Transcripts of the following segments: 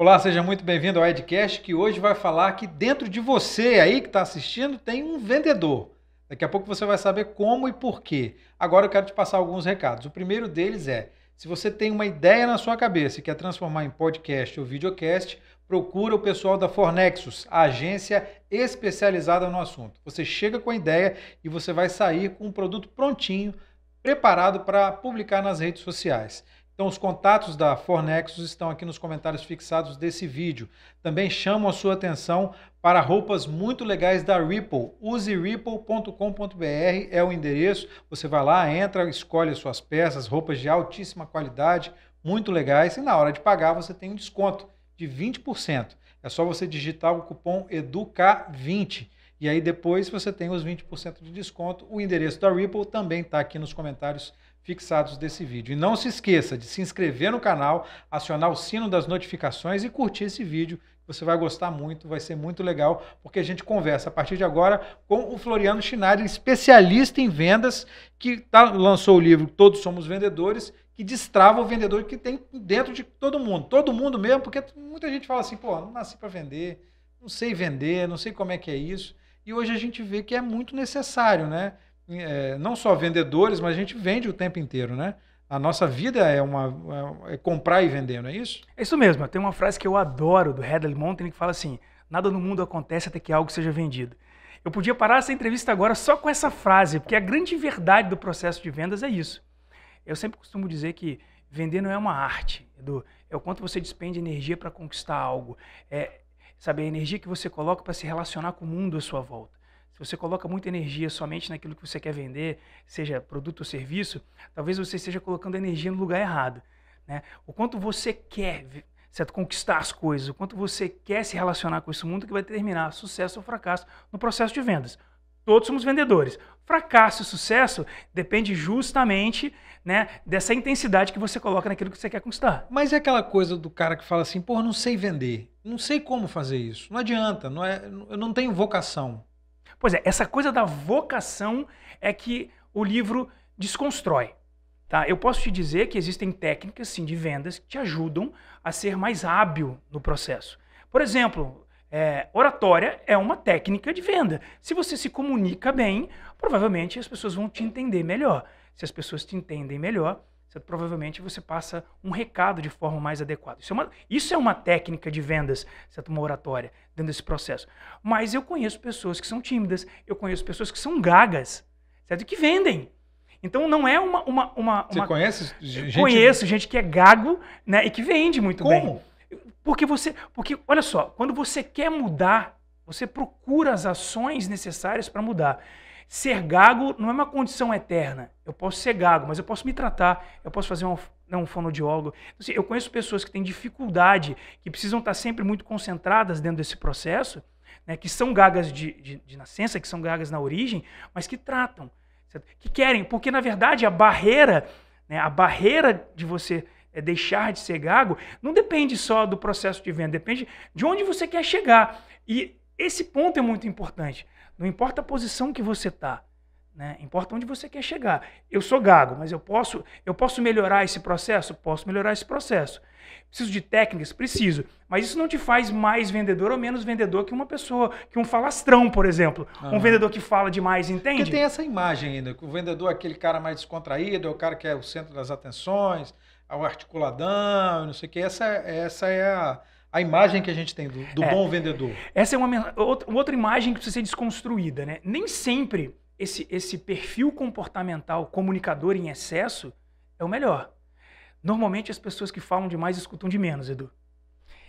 Olá, seja muito bem-vindo ao Edcast, que hoje vai falar que dentro de você aí que está assistindo tem um vendedor. Daqui a pouco você vai saber como e por quê. Agora eu quero te passar alguns recados. O primeiro deles é: se você tem uma ideia na sua cabeça e quer transformar em podcast ou videocast, procura o pessoal da Fornexus, a agência especializada no assunto. Você chega com a ideia e você vai sair com um produto prontinho, preparado para publicar nas redes sociais. Então, os contatos da Fornexus estão aqui nos comentários fixados desse vídeo. Também chamo a sua atenção para roupas muito legais da Ripple. Use ripple.com.br é o endereço. Você vai lá, entra, escolhe as suas peças, roupas de altíssima qualidade, muito legais. E na hora de pagar, você tem um desconto de 20%. É só você digitar o cupom EDUCA20. E aí depois você tem os 20% de desconto. O endereço da Ripple também está aqui nos comentários fixados fixados desse vídeo. E não se esqueça de se inscrever no canal, acionar o sino das notificações e curtir esse vídeo. Você vai gostar muito, vai ser muito legal, porque a gente conversa a partir de agora com o Floriano Schneider, especialista em vendas, que tá, lançou o livro Todos Somos Vendedores, que destrava o vendedor que tem dentro de todo mundo. Todo mundo mesmo, porque muita gente fala assim, pô, não nasci para vender, não sei vender, não sei como é que é isso. E hoje a gente vê que é muito necessário, né? é, não só vendedores, mas a gente vende o tempo inteiro, né? A nossa vida é uma é, é comprar e vender, não é isso? É isso mesmo. Tem uma frase que eu adoro do Hadley Mountain que fala assim: nada no mundo acontece até que algo seja vendido. Eu podia parar essa entrevista agora só com essa frase, porque a grande verdade do processo de vendas é isso. Eu sempre costumo dizer que vender não é uma arte, Edu. É o quanto você despende energia para conquistar algo. É, a energia que você coloca para se relacionar com o mundo à sua volta você coloca muita energia somente naquilo que você quer vender, seja produto ou serviço, talvez você esteja colocando energia no lugar errado. Né? O quanto você quer certo? conquistar as coisas, o quanto você quer se relacionar com esse mundo que vai determinar sucesso ou fracasso no processo de vendas. Todos somos vendedores. Fracasso e sucesso depende justamente né, dessa intensidade que você coloca naquilo que você quer conquistar. Mas é aquela coisa do cara que fala assim, pô, não sei vender, não sei como fazer isso, não adianta, não é, eu não tenho vocação. Pois é, essa coisa da vocação é que o livro desconstrói. Tá? Eu posso te dizer que existem técnicas sim de vendas que te ajudam a ser mais hábil no processo. Por exemplo, é, oratória é uma técnica de venda. Se você se comunica bem, provavelmente as pessoas vão te entender melhor. Se as pessoas te entendem melhor, você, provavelmente você passa um recado de forma mais adequada. Isso é, uma, isso é uma técnica de vendas, certo? Uma oratória dentro desse processo. Mas eu conheço pessoas que são tímidas, eu conheço pessoas que são gagas, certo? Que vendem. Então não é uma. uma, uma você uma... conhece gente? Conheço gente que é gago né, e que vende muito Como? bem. Porque você. Porque, olha só, quando você quer mudar, você procura as ações necessárias para mudar ser gago não é uma condição eterna. Eu posso ser gago, mas eu posso me tratar, eu posso fazer um, né, um fonoaudiólogo. Então, assim, eu conheço pessoas que têm dificuldade, que precisam estar sempre muito concentradas dentro desse processo, né, que são gagas de, de, de nascença, que são gagas na origem, mas que tratam, certo? que querem, porque na verdade a barreira, né, a barreira de você é deixar de ser gago, não depende só do processo de venda, depende de onde você quer chegar. E esse ponto é muito importante. Não importa a posição que você está, né? Importa onde você quer chegar. Eu sou gago, mas eu posso, eu posso melhorar esse processo? Posso melhorar esse processo. Preciso de técnicas? Preciso. Mas isso não te faz mais vendedor ou menos vendedor que uma pessoa, que um falastrão, por exemplo. Uhum. Um vendedor que fala demais, entende? Porque tem essa imagem ainda, que o vendedor é aquele cara mais descontraído, é o cara que é o centro das atenções, é o articuladão, não sei o que. Essa, é, essa é a a imagem que a gente tem do, do é, bom vendedor. Essa é uma, outra, outra imagem que precisa ser desconstruída, né? Nem sempre esse, esse perfil comportamental comunicador em excesso é o melhor. Normalmente as pessoas que falam demais escutam de menos, Edu.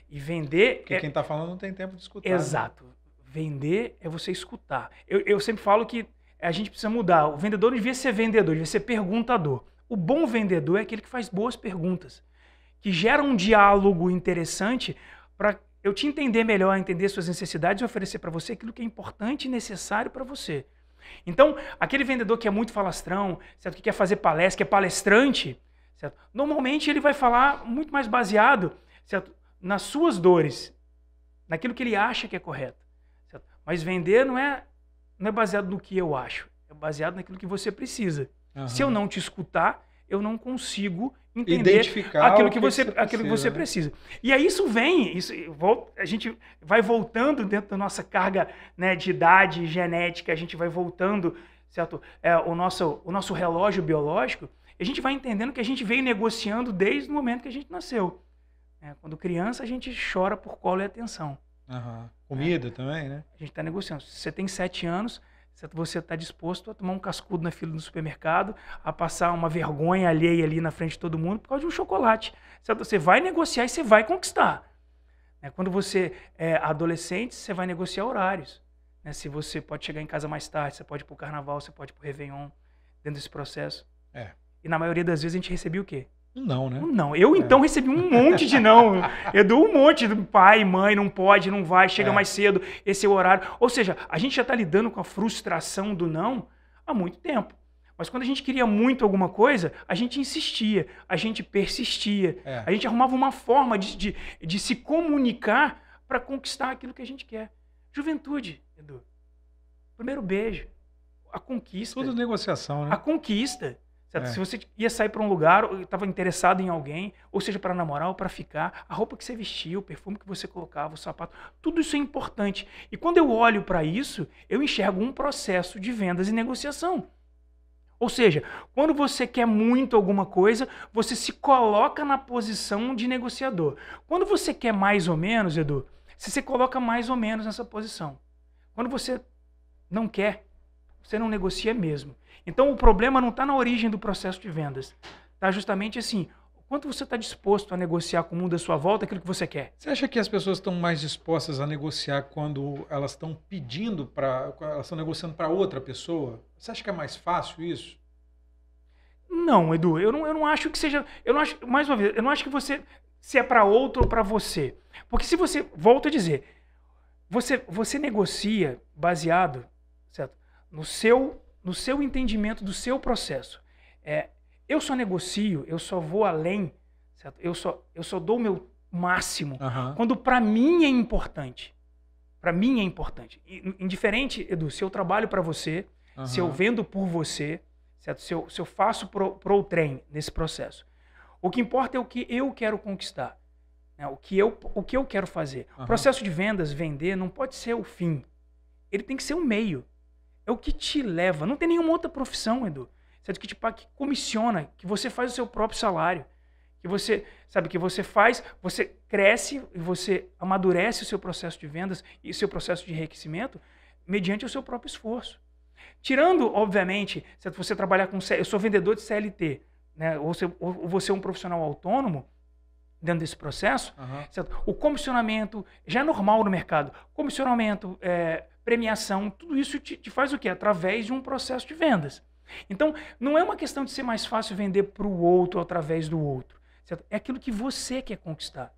E vender. Porque é... quem está falando não tem tempo de escutar. Né? Exato. Né? Vender é você escutar. Eu, eu sempre falo que a gente precisa mudar. O vendedor não devia ser vendedor, devia ser perguntador. O bom vendedor é aquele que faz boas perguntas que gera um diálogo interessante para eu te entender melhor, entender suas necessidades e oferecer para você aquilo que é importante e necessário para você. Então, aquele vendedor que é muito falastrão, certo? que quer fazer palestra, que é palestrante, certo? normalmente ele vai falar muito mais baseado certo? nas suas dores, naquilo que ele acha que é correto. Certo? Mas vender não é, não é baseado no que eu acho, é baseado naquilo que você precisa. Uhum. Se eu não te escutar, eu não consigo entender Identificar aquilo que, que você, você aquilo que você precisa. Né? E aí isso vem, isso, a gente vai voltando dentro da nossa carga né, de idade genética, a gente vai voltando, certo? É, o, nosso, o nosso relógio biológico, a gente vai entendendo que a gente veio negociando desde o momento que a gente nasceu. É, quando criança, a gente chora por colo e atenção. Uhum. Comida é. também, né? A gente está negociando. Se você tem sete anos, se você está disposto a tomar um cascudo na fila do supermercado, a passar uma vergonha alheia ali na frente de todo mundo por causa de um chocolate. Você vai negociar e você vai conquistar. Né? Quando você é adolescente, você vai negociar horários. Né? Se você pode chegar em casa mais tarde, você pode ir para o carnaval, você pode ir para o Réveillon, dentro desse processo. É. E na maioria das vezes a gente recebia o quê? Não, né? Não. Eu, é. então, é. recebi um monte de não. Eu dou um monte de pai, mãe, não pode, não vai, chega é. mais cedo, esse é o horário. Ou seja, a gente já está lidando com a frustração do não há muito tempo. Mas quando a gente queria muito alguma coisa, a gente insistia, a gente persistia, é. a gente arrumava uma forma de, de, de se comunicar para conquistar aquilo que a gente quer. Juventude, Edu. Primeiro beijo. A conquista. Tudo negociação, né? A conquista. É. Se você ia sair para um lugar, estava interessado em alguém, ou seja, para namorar ou para ficar, a roupa que você vestia, o perfume que você colocava, o sapato, tudo isso é importante. E quando eu olho para isso, eu enxergo um processo de vendas e negociação. Ou seja, quando você quer muito alguma coisa, você se coloca na posição de negociador. Quando você quer mais ou menos, Edu, você se coloca mais ou menos nessa posição. Quando você não quer, você não negocia mesmo. Então o problema não está na origem do processo de vendas. Está justamente assim, quanto você está disposto a negociar com o mundo à sua volta aquilo que você quer. Você acha que as pessoas estão mais dispostas a negociar quando elas estão pedindo para. elas estão negociando para outra pessoa? Você acha que é mais fácil isso? Não, Edu, eu não, eu não acho que seja. Eu não acho, mais uma vez, eu não acho que você. se é para outro ou para você. Porque se você. volto a dizer. Você, você negocia baseado certo, no seu no seu entendimento do seu processo. É, eu só negocio, eu só vou além, certo? Eu só, eu só dou o meu máximo uhum. quando para mim é importante. Para mim é importante. Indiferente, Edu, se eu trabalho para você, uhum. se eu vendo por você, certo? Se eu, se eu faço para o trem nesse processo. O que importa é o que eu quero conquistar, né? o, que eu, o que eu quero fazer. Uhum. O processo de vendas, vender, não pode ser o fim. Ele tem que ser um meio. É o que te leva. Não tem nenhuma outra profissão, Edu. Sabe, que te tipo, paga, que comissiona, que você faz o seu próprio salário. Que você, sabe, que você faz, você cresce e você amadurece o seu processo de vendas e o seu processo de enriquecimento mediante o seu próprio esforço. Tirando, obviamente, se você trabalhar com. Eu sou vendedor de CLT, né? ou, você, ou você é um profissional autônomo, dentro desse processo. Uhum. O comissionamento já é normal no mercado. Comissionamento, é, premiação, tudo isso te, te, faz o quê? Através de um processo de vendas. Então, não é uma questão de ser mais fácil vender para o outro através do outro. Certo? É aquilo que você quer conquistar.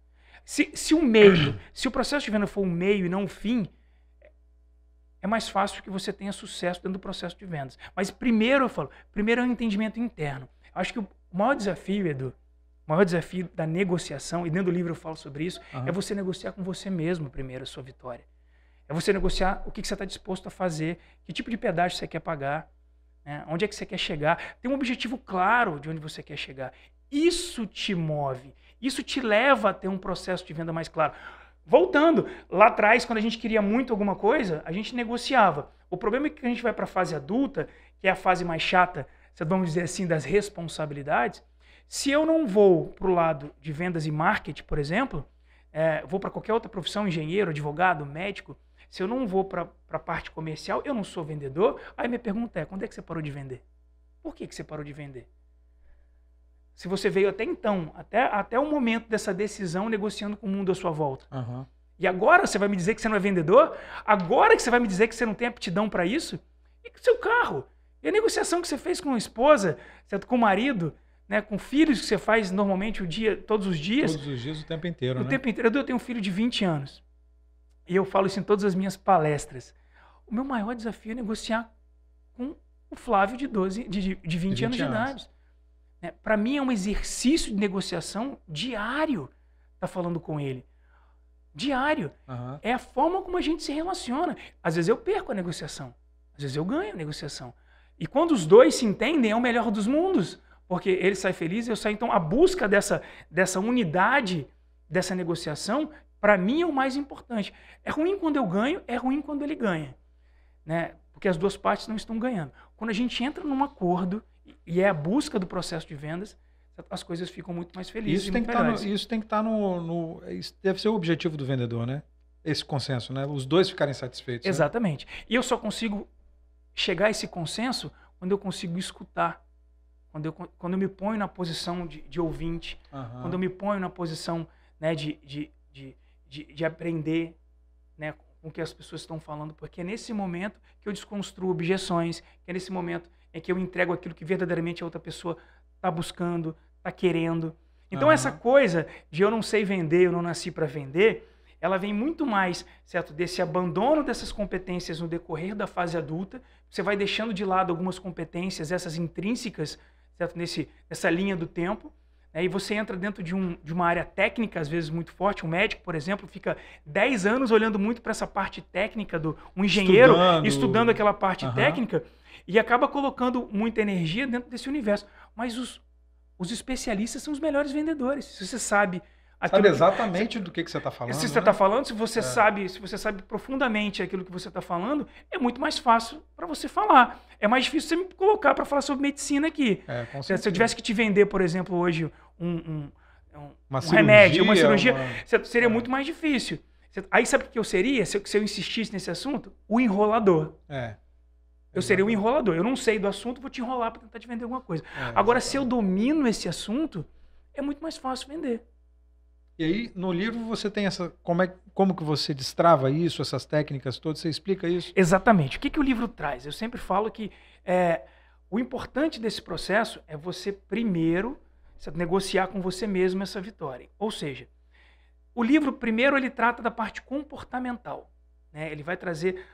Se, se o meio, se o processo de venda for um meio e não um fim, é mais fácil que você tenha sucesso dentro do processo de vendas. Mas primeiro, eu falo, primeiro é o um entendimento interno. Acho que o maior desafio, Edu, o maior desafio da negociação, e dentro do livro eu falo sobre isso, uhum. é você negociar com você mesmo primeiro a sua vitória. É você negociar o que, que você está disposto a fazer, que tipo de pedágio você quer pagar, né? onde é que você quer chegar. Tem um objetivo claro de onde você quer chegar. Isso te move, isso te leva a ter um processo de venda mais claro. Voltando, lá atrás, quando a gente queria muito alguma coisa, a gente negociava. O problema é que a gente vai para a fase adulta, que é a fase mais chata, vamos dizer assim, das responsabilidades, se eu não vou para o lado de vendas e marketing, por exemplo, é, vou para qualquer outra profissão, engenheiro, advogado, médico, se eu não vou para a parte comercial, eu não sou vendedor, aí minha pergunta é, quando é que você parou de vender? Por que, que você parou de vender? Se você veio até então, até, até o momento dessa decisão, negociando com o mundo à sua volta. Uhum. E agora você vai me dizer que você não é vendedor? Agora que você vai me dizer que você não tem aptidão para isso? E seu carro? E a negociação que você fez com a esposa, certo? com o marido, né, com filhos que você faz normalmente o dia, todos os dias. Todos os dias, o tempo inteiro, o né? tempo inteiro. Eu tenho um filho de 20 anos. E eu falo isso em todas as minhas palestras. O meu maior desafio é negociar com o Flávio de 12, de, de 20, de 20 anos, de idade. Né? Para mim é um exercício de negociação diário tá falando com ele. Diário. Uhum. É a forma como a gente se relaciona. Às vezes eu perco a negociação. Às vezes eu ganho a negociação. E quando os dois se entendem, é o melhor dos mundos porque ele sai feliz e eu saio. Então, a busca dessa, dessa unidade, dessa negociação, para mim é o mais importante. É ruim quando eu ganho, é ruim quando ele ganha. Né? Porque as duas partes não estão ganhando. Quando a gente entra num acordo, e é a busca do processo de vendas, as coisas ficam muito mais felizes. Isso tem que estar tá no, isso tem que estar tá no, no, deve ser o objetivo do vendedor, né? Esse consenso, né? Os dois ficarem satisfeitos. Né? Exatamente. Né? E eu só consigo chegar a esse consenso quando eu consigo escutar quando eu, quando eu me ponho na posição de, de ouvinte, uhum. quando eu me ponho na posição né, de, de, de, de, de aprender né, com o que as pessoas estão falando, porque é nesse momento que eu desconstruo objeções, que é nesse momento é que eu entrego aquilo que verdadeiramente a outra pessoa está buscando, está querendo. Então, uhum. essa coisa de eu não sei vender, eu não nasci para vender, ela vem muito mais, certo, desse abandono dessas competências no decorrer da fase adulta. Você vai deixando de lado algumas competências, essas intrínsecas certo? Nesse, nessa linha do tempo. Né? E você entra dentro de, um, de uma área técnica, às vezes muito forte. Um médico, por exemplo, fica 10 anos olhando muito para essa parte técnica do um engenheiro, estudando, estudando aquela parte uhum. técnica, e acaba colocando muita energia dentro desse universo. Mas os, os especialistas são os melhores vendedores. Se você sabe Sabe exatamente que, do que, que você está falando. Se você está né? falando, se você é. sabe, se você sabe profundamente aquilo que você está falando, é muito mais fácil para você falar. É mais difícil você me colocar para falar sobre medicina aqui. É, se eu tivesse que te vender, por exemplo, hoje um, um, um, um cirurgia, remédio, uma cirurgia, uma... seria é. muito mais difícil. Aí sabe o que eu seria? Se eu, se eu insistisse nesse assunto? O enrolador. É. Eu seria o um enrolador. Eu não sei do assunto, vou te enrolar para tentar te vender alguma coisa. É, Agora, exatamente. se eu domino esse assunto, é muito mais fácil vender. E aí, no livro, você tem essa. Como, é, como que você destrava isso, essas técnicas todas? Você explica isso? Exatamente. O que, que o livro traz? Eu sempre falo que é, o importante desse processo é você primeiro negociar com você mesmo essa vitória. Ou seja, o livro primeiro ele trata da parte comportamental. Né? Ele vai trazer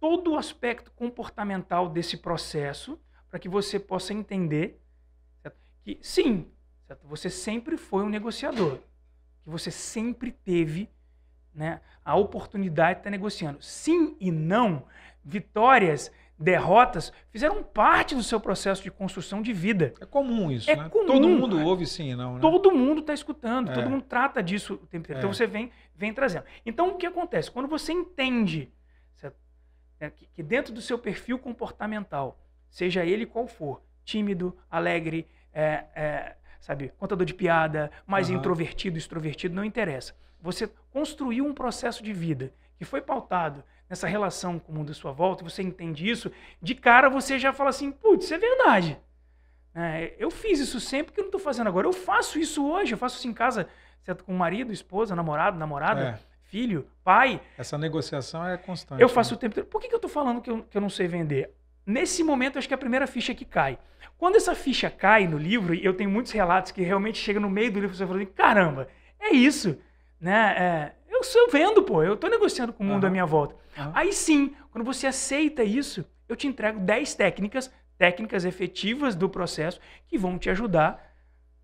todo o aspecto comportamental desse processo para que você possa entender certo? que sim, certo? você sempre foi um negociador que você sempre teve né, a oportunidade de estar negociando. Sim e não, vitórias, derrotas, fizeram parte do seu processo de construção de vida. É comum isso, é né? comum, Todo mundo né? ouve sim e não, né? Todo mundo está escutando, é. todo mundo trata disso o tempo inteiro. Então é. Então você vem, vem trazendo. Então o que acontece? Quando você entende né, que dentro do seu perfil comportamental, seja ele qual for, tímido, alegre, é, é sabe, contador de piada, mais uhum. introvertido, extrovertido, não interessa. Você construiu um processo de vida que foi pautado nessa relação com o mundo à sua volta, e você entende isso, de cara você já fala assim, putz, isso é verdade. É, eu fiz isso sempre que eu não estou fazendo agora. Eu faço isso hoje, eu faço isso em casa, certo? com marido, esposa, namorado, namorada, é. filho, pai. Essa negociação é constante. Eu faço né? o tempo todo. Por que, que eu estou falando que eu, que eu não sei vender? Nesse momento, acho que é a primeira ficha que cai. Quando essa ficha cai no livro, eu tenho muitos relatos que realmente chega no meio do livro e você fala assim, caramba, é isso, né? É, eu estou vendo, pô, eu estou negociando com o mundo uhum. à minha volta. Uhum. Aí sim, quando você aceita isso, eu te entrego 10 técnicas, técnicas efetivas do processo que vão te ajudar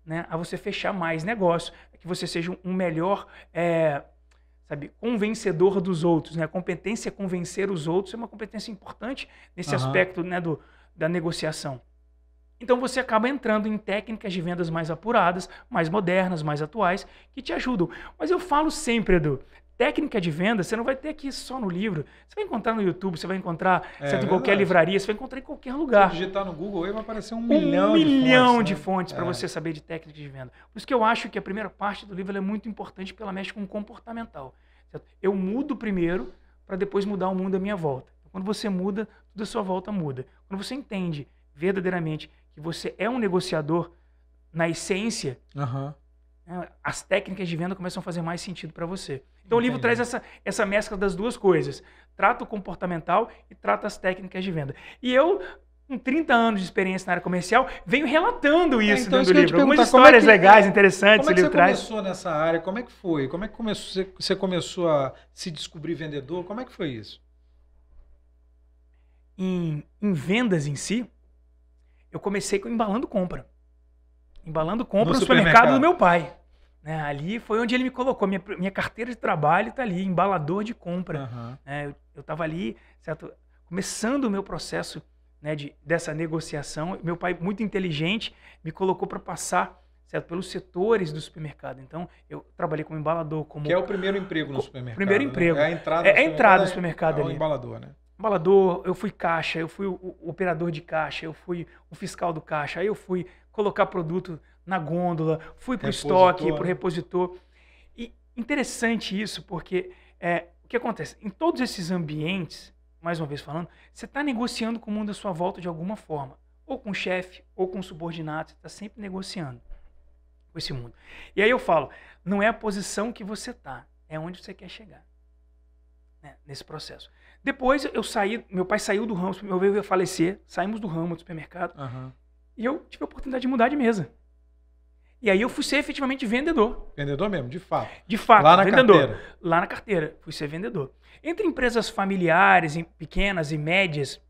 né, a você fechar mais negócio, que você seja um melhor é, sabe, convencedor dos outros, né? A competência é convencer os outros é uma competência importante nesse uhum. aspecto, né, do, da negociação. Então você acaba entrando em técnicas de vendas mais apuradas, mais modernas, mais atuais, que te ajudam. Mas eu falo sempre, Edu, técnica de venda, você não vai ter aqui só no livro. Você vai encontrar no YouTube, você vai encontrar é, em qualquer livraria, você vai encontrar em qualquer lugar. Se digitar no Google, aí vai aparecer um, um milhão, milhão de fontes, né? fontes é. para você saber de técnica de venda. Por isso que eu acho que a primeira parte do livro é muito importante, porque ela mexe com o comportamental. Eu mudo primeiro para depois mudar o mundo à minha volta. Quando você muda, tudo à sua volta muda. Quando você entende verdadeiramente que você é um negociador na essência, uhum as técnicas de venda começam a fazer mais sentido para você. Então Entendi. o livro traz essa, essa mescla das duas coisas. Trata o comportamental e trata as técnicas de venda. E eu, com 30 anos de experiência na área comercial, venho relatando é, isso é, então, dentro do livro. Algumas é histórias é que, legais, interessantes. Como é que você traz. começou nessa área? Como é que foi? Como é que começou, você começou a se descobrir vendedor? Como é que foi isso? Em, em vendas em si, eu comecei embalando compra embalando compra no, supermercado. do meu pai. Né, ali foi onde ele me colocou. Minha, minha carteira de trabalho está ali, embalador de compra. Uhum. eu estava ali, certo, começando o meu processo né, de, dessa negociação. Meu pai, muito inteligente, me colocou para passar certo, pelos setores do supermercado. Então, eu trabalhei como embalador. Como, que é o primeiro emprego no supermercado. Primeiro né? emprego. É a entrada, é, é entrada do supermercado é né? ali. É o embalador, né? embalador, eu fui caixa, eu fui o operador de caixa, eu fui o fiscal do caixa, aí eu fui colocar produto na gôndola, fui para o estoque, para o né? repositor. E interessante isso, porque é, o que acontece? Em todos esses ambientes, mais uma vez falando, você está negociando com o mundo à sua volta de alguma forma. Ou com o chefe, ou com o subordinado, você está sempre negociando com esse mundo. E aí eu falo, não é a posição que você está, é onde você quer chegar né, nesse processo. Depois eu saí, meu pai saiu do ramo, meu veio falecer, saímos do ramo do supermercado. Uhum. E eu tive a oportunidade de mudar de mesa. E aí eu fui ser efetivamente vendedor. Vendedor mesmo, de fato. De fato, lá na vendedor. Carteira. Lá na carteira, fui ser vendedor. Entre empresas familiares, pequenas e médias,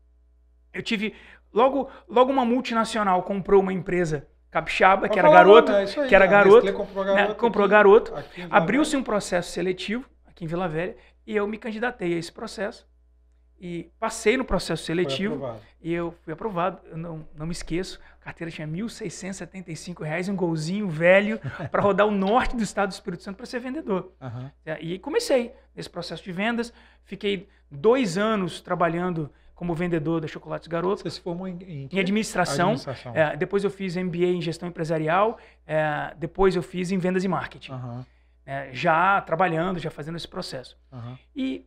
eu tive. Logo, logo uma multinacional comprou uma empresa capixaba, que era, garoto, é aí, que era né? garoto, comprou era garoto, né, comprou garoto, abriu-se um processo seletivo aqui em Vila Velha e eu me candidatei a esse processo e passei no processo seletivo e eu fui aprovado. Eu não, não me esqueço, a carteira tinha R$ 1.675, um golzinho velho para rodar o norte do estado do Espírito Santo para ser vendedor. Uhum. E comecei nesse processo de vendas. Fiquei dois anos trabalhando como vendedor da Chocolates Garoto. Você se formou em, em, em administração. administração. É, depois eu fiz MBA em gestão empresarial. É, depois eu fiz em vendas e marketing. Uhum. É, já trabalhando, já fazendo esse processo. Uhum. E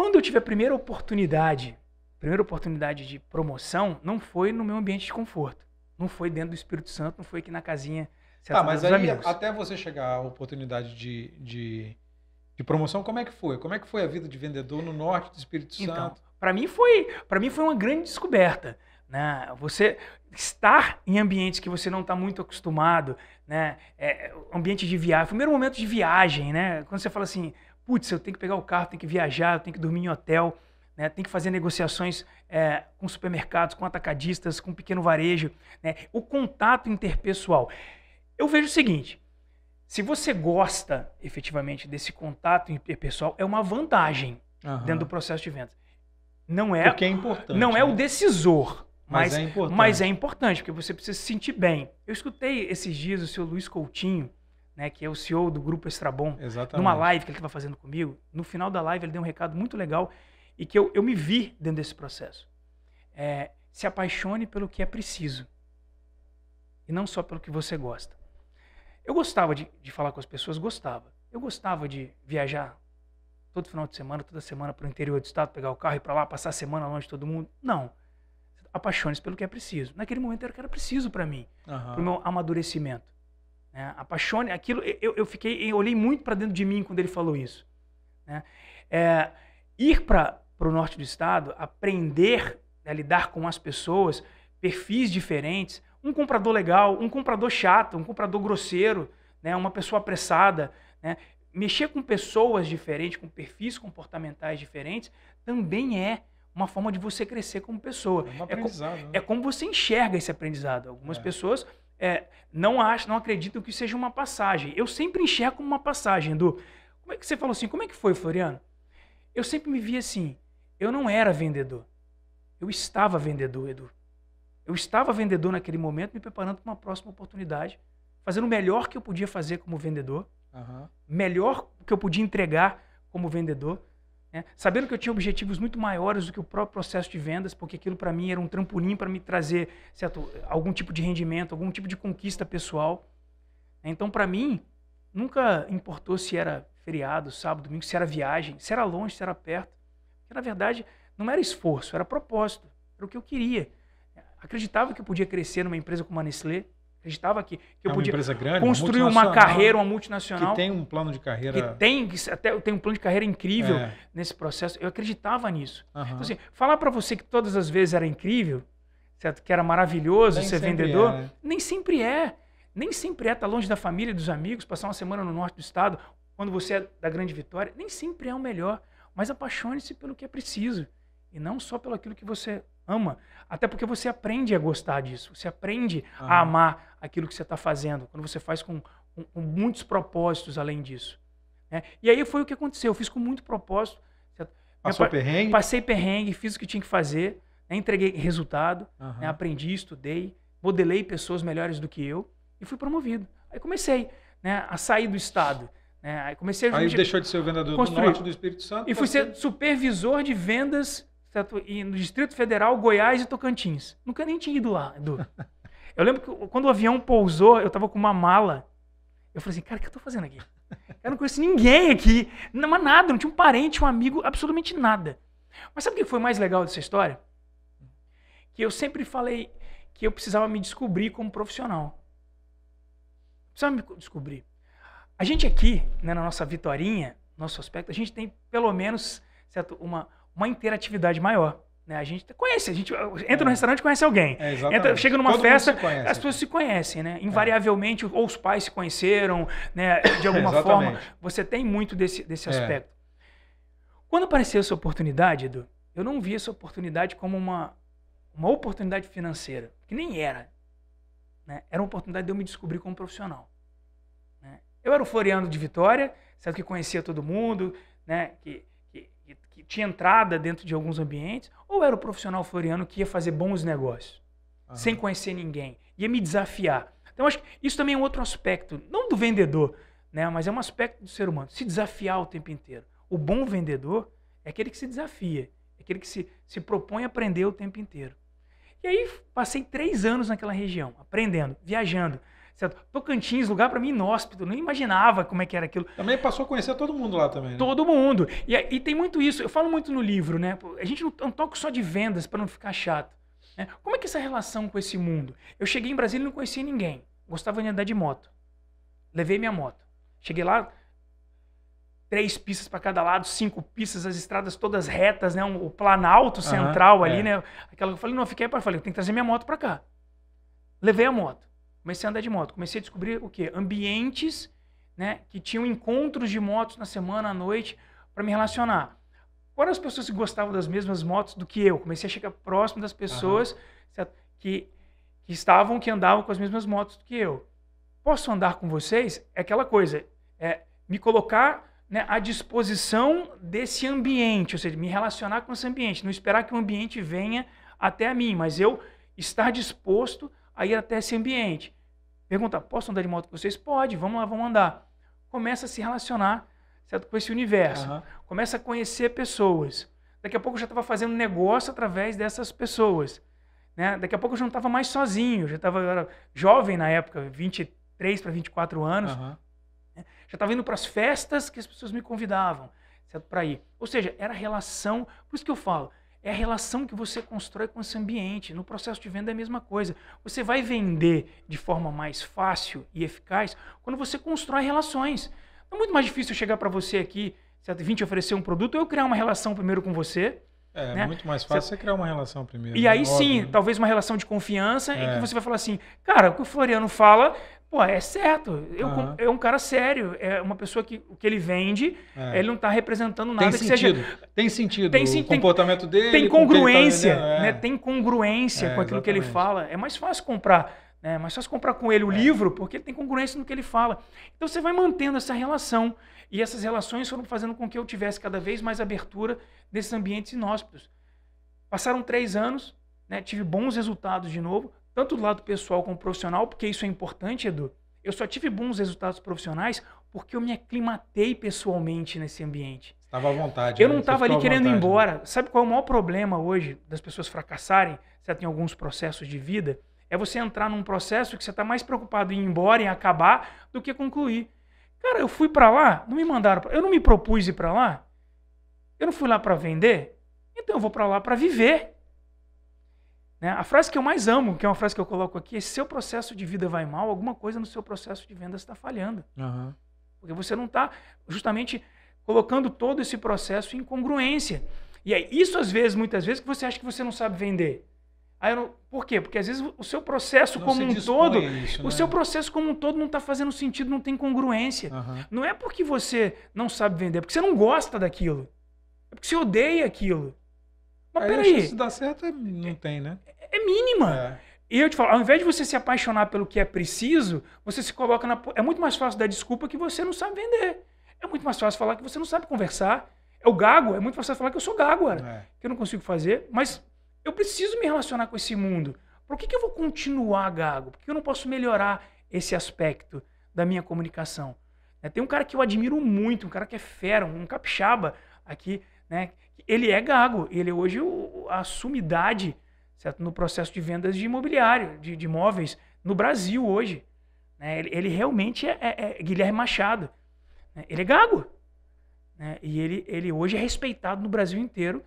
quando eu tive a primeira oportunidade, primeira oportunidade de promoção, não foi no meu ambiente de conforto. Não foi dentro do Espírito Santo, não foi aqui na casinha. Tá, mas aí, amigos. até você chegar à oportunidade de, de, de, promoção, como é que foi? Como é que foi a vida de vendedor no norte do Espírito então, Santo? para mim foi, para mim foi uma grande descoberta, né? Você estar em ambientes que você não está muito acostumado, né? É, ambiente de viagem, primeiro momento de viagem, né? Quando você fala assim, putz, eu tenho que pegar o carro, tenho que viajar, eu tenho que dormir em hotel, né? tem que fazer negociações é, com supermercados, com atacadistas, com pequeno varejo, né? o contato interpessoal. Eu vejo o seguinte, se você gosta efetivamente desse contato interpessoal, é uma vantagem uhum. dentro do processo de vendas. Não é, porque é importante, não é o né? decisor, mas, mas, é importante. mas é importante, porque você precisa se sentir bem. Eu escutei esses dias o seu Luiz Coutinho, né, que é o CEO do grupo Estrabon, numa live que ele estava fazendo comigo, no final da live ele deu um recado muito legal e que eu, eu me vi dentro desse processo. É, se apaixone pelo que é preciso e não só pelo que você gosta. Eu gostava de, de falar com as pessoas, gostava. Eu gostava de viajar todo final de semana, toda semana para o interior do estado, pegar o carro e para lá, passar a semana longe de todo mundo. Não. Apaixone-se pelo que é preciso. Naquele momento era o que era preciso para mim, uhum. para o meu amadurecimento. Né? Apaixone, aquilo, eu, eu fiquei, eu olhei muito para dentro de mim quando ele falou isso. Né? É, ir para o norte do estado, aprender a né, lidar com as pessoas, perfis diferentes, um comprador legal, um comprador chato, um comprador grosseiro, né? uma pessoa apressada, né? mexer com pessoas diferentes, com perfis comportamentais diferentes, também é uma forma de você crescer como pessoa. É, um é, como, né? é como você enxerga esse aprendizado. Algumas é. pessoas é, não acho, não acredito que seja uma passagem. Eu sempre enxergo como uma passagem, Edu. Como é que você falou assim? Como é que foi, Floriano? Eu sempre me vi assim. Eu não era vendedor. Eu estava vendedor, Edu. Eu estava vendedor naquele momento, me preparando para uma próxima oportunidade, fazendo o melhor que eu podia fazer como vendedor, uhum. melhor que eu podia entregar como vendedor. Né? Sabendo que eu tinha objetivos muito maiores do que o próprio processo de vendas, porque aquilo para mim era um trampolim para me trazer certo, algum tipo de rendimento, algum tipo de conquista pessoal. Então, para mim, nunca importou se era feriado, sábado, domingo, se era viagem, se era longe, se era perto. Porque, na verdade, não era esforço, era propósito, era o que eu queria. Acreditava que eu podia crescer numa empresa como a Nestlé, acreditava que, que eu é podia grande, construir uma, uma, carreira, uma multinacional. Que tem um plano de carreira. Que tem, que até tem um plano de carreira incrível é. nesse processo. Eu acreditava nisso. Uhum. Então, assim, falar para você que todas as vezes era incrível, certo? Que era maravilhoso nem ser vendedor, é, né? nem sempre é. Nem sempre é estar tá longe da família, dos amigos, passar uma semana no norte do estado, quando você é da grande vitória, nem sempre é o melhor. Mas apaixone-se pelo que é preciso e não só pelo aquilo que você Ama. Até porque você aprende a gostar disso. Você aprende uhum. a amar aquilo que você está fazendo. Quando você faz com, com, com muitos propósitos além disso. Né? E aí foi o que aconteceu. Eu fiz com muito propósito. Passou perrengue? Passei perrengue, fiz o que tinha que fazer. Né? Entreguei resultado. Uhum. Né? Aprendi, estudei. Modelei pessoas melhores do que eu. E fui promovido. Aí comecei né, a sair do Estado. Né? Aí comecei a... Aí deixou de ser o vendedor construir. do Norte do Espírito Santo. E fui ser supervisor de vendas Certo? E no Distrito Federal, Goiás e Tocantins. Nunca nem tinha ido lá, Edu. Eu lembro que quando o avião pousou, eu tava com uma mala. Eu falei assim, cara, o que eu tô fazendo aqui? Eu não conheço ninguém aqui. Não, mas nada, não tinha um parente, um amigo, absolutamente nada. Mas sabe o que foi mais legal dessa história? Que eu sempre falei que eu precisava me descobrir como profissional. Precisava me descobrir. A gente aqui, né, na nossa vitorinha, nosso aspecto, a gente tem pelo menos certo, uma, uma interatividade maior. Né? A gente conhece, a gente entra no é. restaurante conhece alguém. É, entra, chega numa Todo festa, conhece, as pessoas se conhecem, né? É. Invariavelmente, é. ou os pais se conheceram, né? De alguma forma. Você tem muito desse, desse é. aspecto. Quando apareceu essa oportunidade, Edu, eu não vi essa oportunidade como uma, uma oportunidade financeira, que nem era. Né? Era uma oportunidade de eu me descobrir como profissional. Né? Eu era um floreano de Vitória, certo que conhecia todo mundo, né? que tinha entrada dentro de alguns ambientes, ou era o profissional floriano que ia fazer bons negócios, uhum. sem conhecer ninguém, ia me desafiar. Então, acho que isso também é um outro aspecto, não do vendedor, né, mas é um aspecto do ser humano, se desafiar o tempo inteiro. O bom vendedor é aquele que se desafia, é aquele que se, se propõe a aprender o tempo inteiro. E aí, passei três anos naquela região, aprendendo, viajando certo? Tocantins, lugar para mim inóspito, nem imaginava como é que era aquilo. Também passou a conhecer todo mundo lá também. Né? Todo mundo. E, é, e, tem muito isso, eu falo muito no livro, né? A gente não, não toca só de vendas para não ficar chato. Né? Como é que é essa relação com esse mundo? Eu cheguei em Brasília e não conhecia ninguém. Gostava de andar de moto. Levei minha moto. Cheguei lá, três pistas para cada lado, cinco pistas, as estradas todas retas, né? Um, o planalto central uhum, ali, é. né? Aquela que eu falei, não, eu fiquei para falei, eu tenho que trazer minha moto para cá. Levei a moto. Comecei a andar de moto. Comecei a descobrir o quê? Ambientes né, que tinham encontros de motos na semana, à noite, para me relacionar. Quais as pessoas que gostavam das mesmas motos do que eu. Comecei a chegar próximo das pessoas uhum. que, que estavam, que andavam com as mesmas motos do que eu. Posso andar com vocês? É aquela coisa. É me colocar né, à disposição desse ambiente, ou seja, me relacionar com esse ambiente, não esperar que o ambiente venha até a mim, mas eu estar disposto a ir até esse ambiente. Pergunta, posso andar de moto com vocês? Pode, vamos lá, vamos andar. Começa a se relacionar certo? com esse universo. Uhum. Começa a conhecer pessoas. Daqui a pouco eu já estava fazendo negócio através dessas pessoas. Né? Daqui a pouco eu já não estava mais sozinho. Eu já estava jovem na época, 23 para 24 anos. Uhum. Né? Já estava indo para as festas que as pessoas me convidavam para ir. Ou seja, era relação. Por isso que eu falo, é a relação que você constrói com esse ambiente. No processo de venda é a mesma coisa. Você vai vender de forma mais fácil e eficaz quando você constrói relações. é muito mais difícil chegar para você aqui, certo? te oferecer um produto, eu criar uma relação primeiro com você. É né? muito mais fácil você... você criar uma relação primeiro. E né? aí óbvio, sim, né? talvez uma relação de confiança é. em que é. você vai falar assim, cara, o que o Floriano fala Pô, é certo. Eu, uhum. É um cara sério. É uma pessoa que o que ele vende, é. ele não está representando nada tem que sentido. seja. Tem sentido. Tem sentido. O comportamento dele. Tem tá congruência. Tá é. né? Tem congruência é, com aquilo exatamente. que ele fala. É mais fácil comprar. Né? É mais fácil comprar com ele o é. livro, porque ele tem congruência no que ele fala. Então você vai mantendo essa relação. E essas relações foram fazendo com que eu tivesse cada vez mais abertura nesses ambientes inóspitos. Passaram três anos, né? tive bons resultados de novo tanto do lado pessoal como profissional, porque isso é importante, Edu. Eu só tive bons resultados profissionais porque eu me aclimatei pessoalmente nesse ambiente. Estava à vontade. Eu né? não estava ali querendo vontade, ir né? embora. Né? Sabe qual é o maior problema hoje das pessoas fracassarem, se tem alguns processos de vida? É você entrar num processo que você está mais preocupado em ir embora, em acabar, do que concluir. Cara, eu fui para lá, não me mandaram, pra... eu não me propus ir para lá. Eu não fui lá para vender, então eu vou para lá para viver. Né? A frase que eu mais amo, que é uma frase que eu coloco aqui, é: se seu processo de vida vai mal, alguma coisa no seu processo de venda está falhando. Uhum. Porque você não está justamente colocando todo esse processo em congruência. E é isso, às vezes, muitas vezes, que você acha que você não sabe vender. Aí não... Por quê? Porque às vezes o seu processo não como um todo, isso, né? o seu processo como um todo não está fazendo sentido, não tem congruência. Uhum. Não é porque você não sabe vender, é porque você não gosta daquilo. É porque você odeia aquilo. Mas aí peraí. Se dá certo, é, não tem, né? É, é, mínima. É. E eu te falo, ao invés de você se apaixonar pelo que é preciso, você se coloca na. É muito mais fácil dar desculpa que você não sabe vender. É muito mais fácil falar que você não sabe conversar. É o gago, é muito fácil falar que eu sou gago, agora é. que eu não consigo fazer, mas eu preciso me relacionar com esse mundo. Por que, que eu vou continuar gago? Por que eu não posso melhorar esse aspecto da minha comunicação? Né, tem um cara que eu admiro muito, um cara que é fera, um capixaba aqui, né? ele é gago. Ele é hoje o, a sumidade certo? no processo de vendas de imobiliário, de, de imóveis, no Brasil hoje. Né? Ele, ele, realmente é, é, é Guilherme Machado. Né? Ele é gago. Né? E ele, ele hoje é respeitado no Brasil inteiro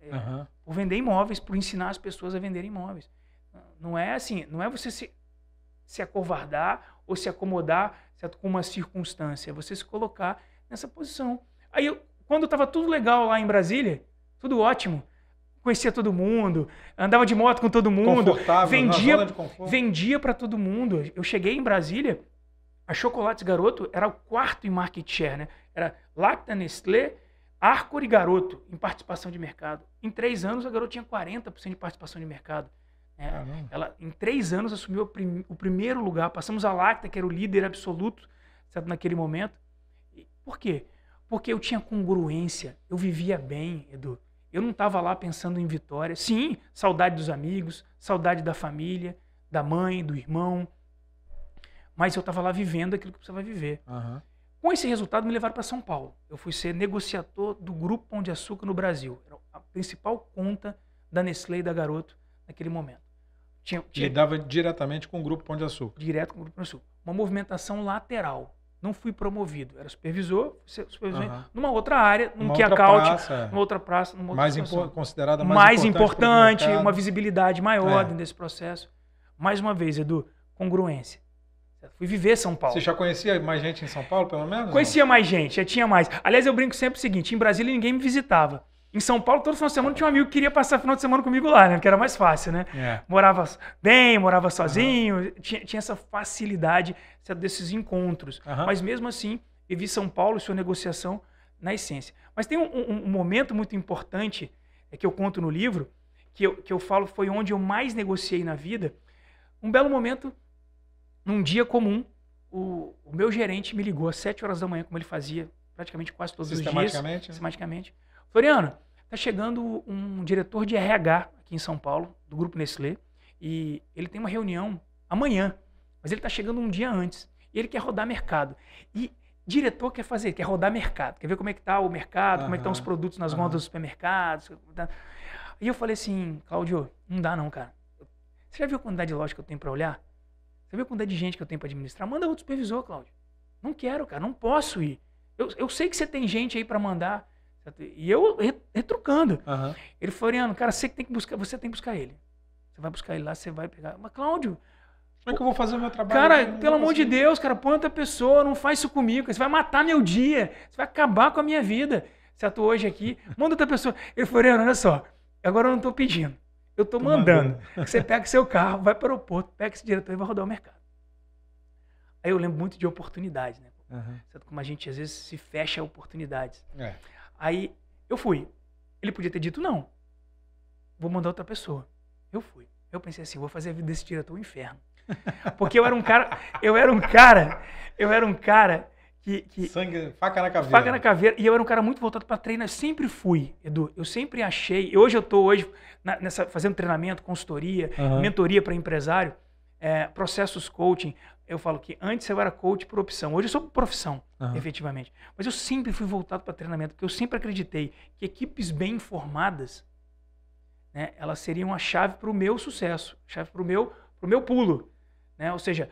é, uhum. por vender imóveis, por ensinar as pessoas a venderem imóveis. Não é assim, não é você se, se acovardar ou se acomodar certo? com uma circunstância, é você se colocar nessa posição. Aí eu, quando estava tudo legal lá em Brasília, tudo ótimo, conhecia todo mundo, andava de moto com todo mundo, né? vendia, vendia para todo mundo. Eu cheguei em Brasília, a Chocolates Garoto era o quarto em market share, né? Era Lacta, Nestlé, Arcor e Garoto em participação de mercado. Em três anos, a Garoto tinha 40% de participação de mercado. É, ela, em três anos, assumiu prim, o primeiro lugar. Passamos a Lacta, que era o líder absoluto certo, naquele momento. E, por quê? Porque eu tinha congruência, eu vivia bem, Edu. Eu não estava lá pensando em vitória. Sim, saudade dos amigos, saudade da família, da mãe, do irmão. Mas eu estava lá vivendo aquilo que precisava viver. Uhum. Com esse resultado, me levaram para São Paulo. Eu fui ser negociador do Grupo Pão de Açúcar no Brasil. Era a principal conta da Nestlé e da Garoto naquele momento. Tinha, tinha... Lidava diretamente com o Grupo Pão de Açúcar. Direto com o Grupo Pão de Açúcar. Uma movimentação lateral não fui promovido. Era supervisor, supervisor uhum. numa outra área, num que account, é. numa outra praça, numa outra mais situação. considerada mais, mais importante, importante uma visibilidade maior é. desse processo. Mais uma vez, Edu, congruência. fui viver São Paulo. Você já conhecia mais gente em São Paulo, pelo menos? Conhecia não? mais gente, já tinha mais. Aliás, eu brinco sempre o seguinte: em Brasília ninguém me visitava. Em São Paulo, todo final de semana tinha um amigo que queria passar final de semana comigo lá, né? Que era mais fácil, né? É. Morava bem, morava sozinho, uhum. tinha, tinha, essa facilidade desses encontros. Uhum. Mas mesmo assim, vivi São Paulo, sua negociação na essência. Mas tem um, um, um momento muito importante é, que eu conto no livro, que eu, que eu falo foi onde eu mais negociei na vida. Um belo momento, num dia comum, o, o meu gerente me ligou às 7 horas da manhã, como ele fazia praticamente quase todos os dias. Sistematicamente? Né? Sistematicamente Floriano, tá chegando um diretor de RH aqui em São Paulo, do Grupo Nestlé, e ele tem uma reunião amanhã, mas ele tá chegando um dia antes. E ele quer rodar mercado. E diretor quer fazer, quer rodar mercado, quer ver como é que tá o mercado, uhum, como é que estão os produtos nas uhum. dos supermercados. Tá. E eu falei assim, Cláudio, não dá não, cara. Você já viu a quantidade de loja que eu tenho para olhar? Você viu a quantidade de gente que eu tenho para administrar? Manda outro supervisor, Cláudio. Não quero, cara, não posso ir. Eu, eu sei que você tem gente aí para mandar. Certo? E eu retrucando. Uhum. Ele, Floriano, cara, você tem que buscar, você tem que buscar ele. Você vai buscar ele lá, você vai pegar. Mas, Cláudio. Como é que eu vou fazer o meu trabalho? Cara, pelo amor de Deus, cara, põe outra pessoa, não faz isso comigo. Você vai matar meu dia. Você vai acabar com a minha vida. Certo? Hoje aqui, manda outra pessoa. Ele, Floriano, olha só. Agora eu não estou pedindo. Eu estou mandando. mandando. Você pega seu carro, vai para o aeroporto, pega esse diretor e vai rodar o mercado. Aí eu lembro muito de oportunidades, né? Uhum. Certo? Como a gente às vezes se fecha a oportunidades. É. Aí eu fui. Ele podia ter dito não. Vou mandar outra pessoa. Eu fui. Eu pensei assim, vou fazer a vida desse diretor um inferno. Porque eu era um cara, eu era um cara, eu era um cara que, que sangue, faca na caveira. Faca na caveira. E eu era um cara muito voltado para treinar. Sempre fui, Edu. Eu sempre achei. Hoje eu tô hoje na, nessa fazendo treinamento, consultoria, uhum. mentoria para empresário, é, processos coaching eu falo que antes eu era coach por opção, hoje eu sou por profissão, uhum. efetivamente. Mas eu sempre fui voltado para treinamento, porque eu sempre acreditei que equipes bem informadas, né, elas seriam a chave para o meu sucesso, chave para o meu, meu pulo. Né? Ou seja,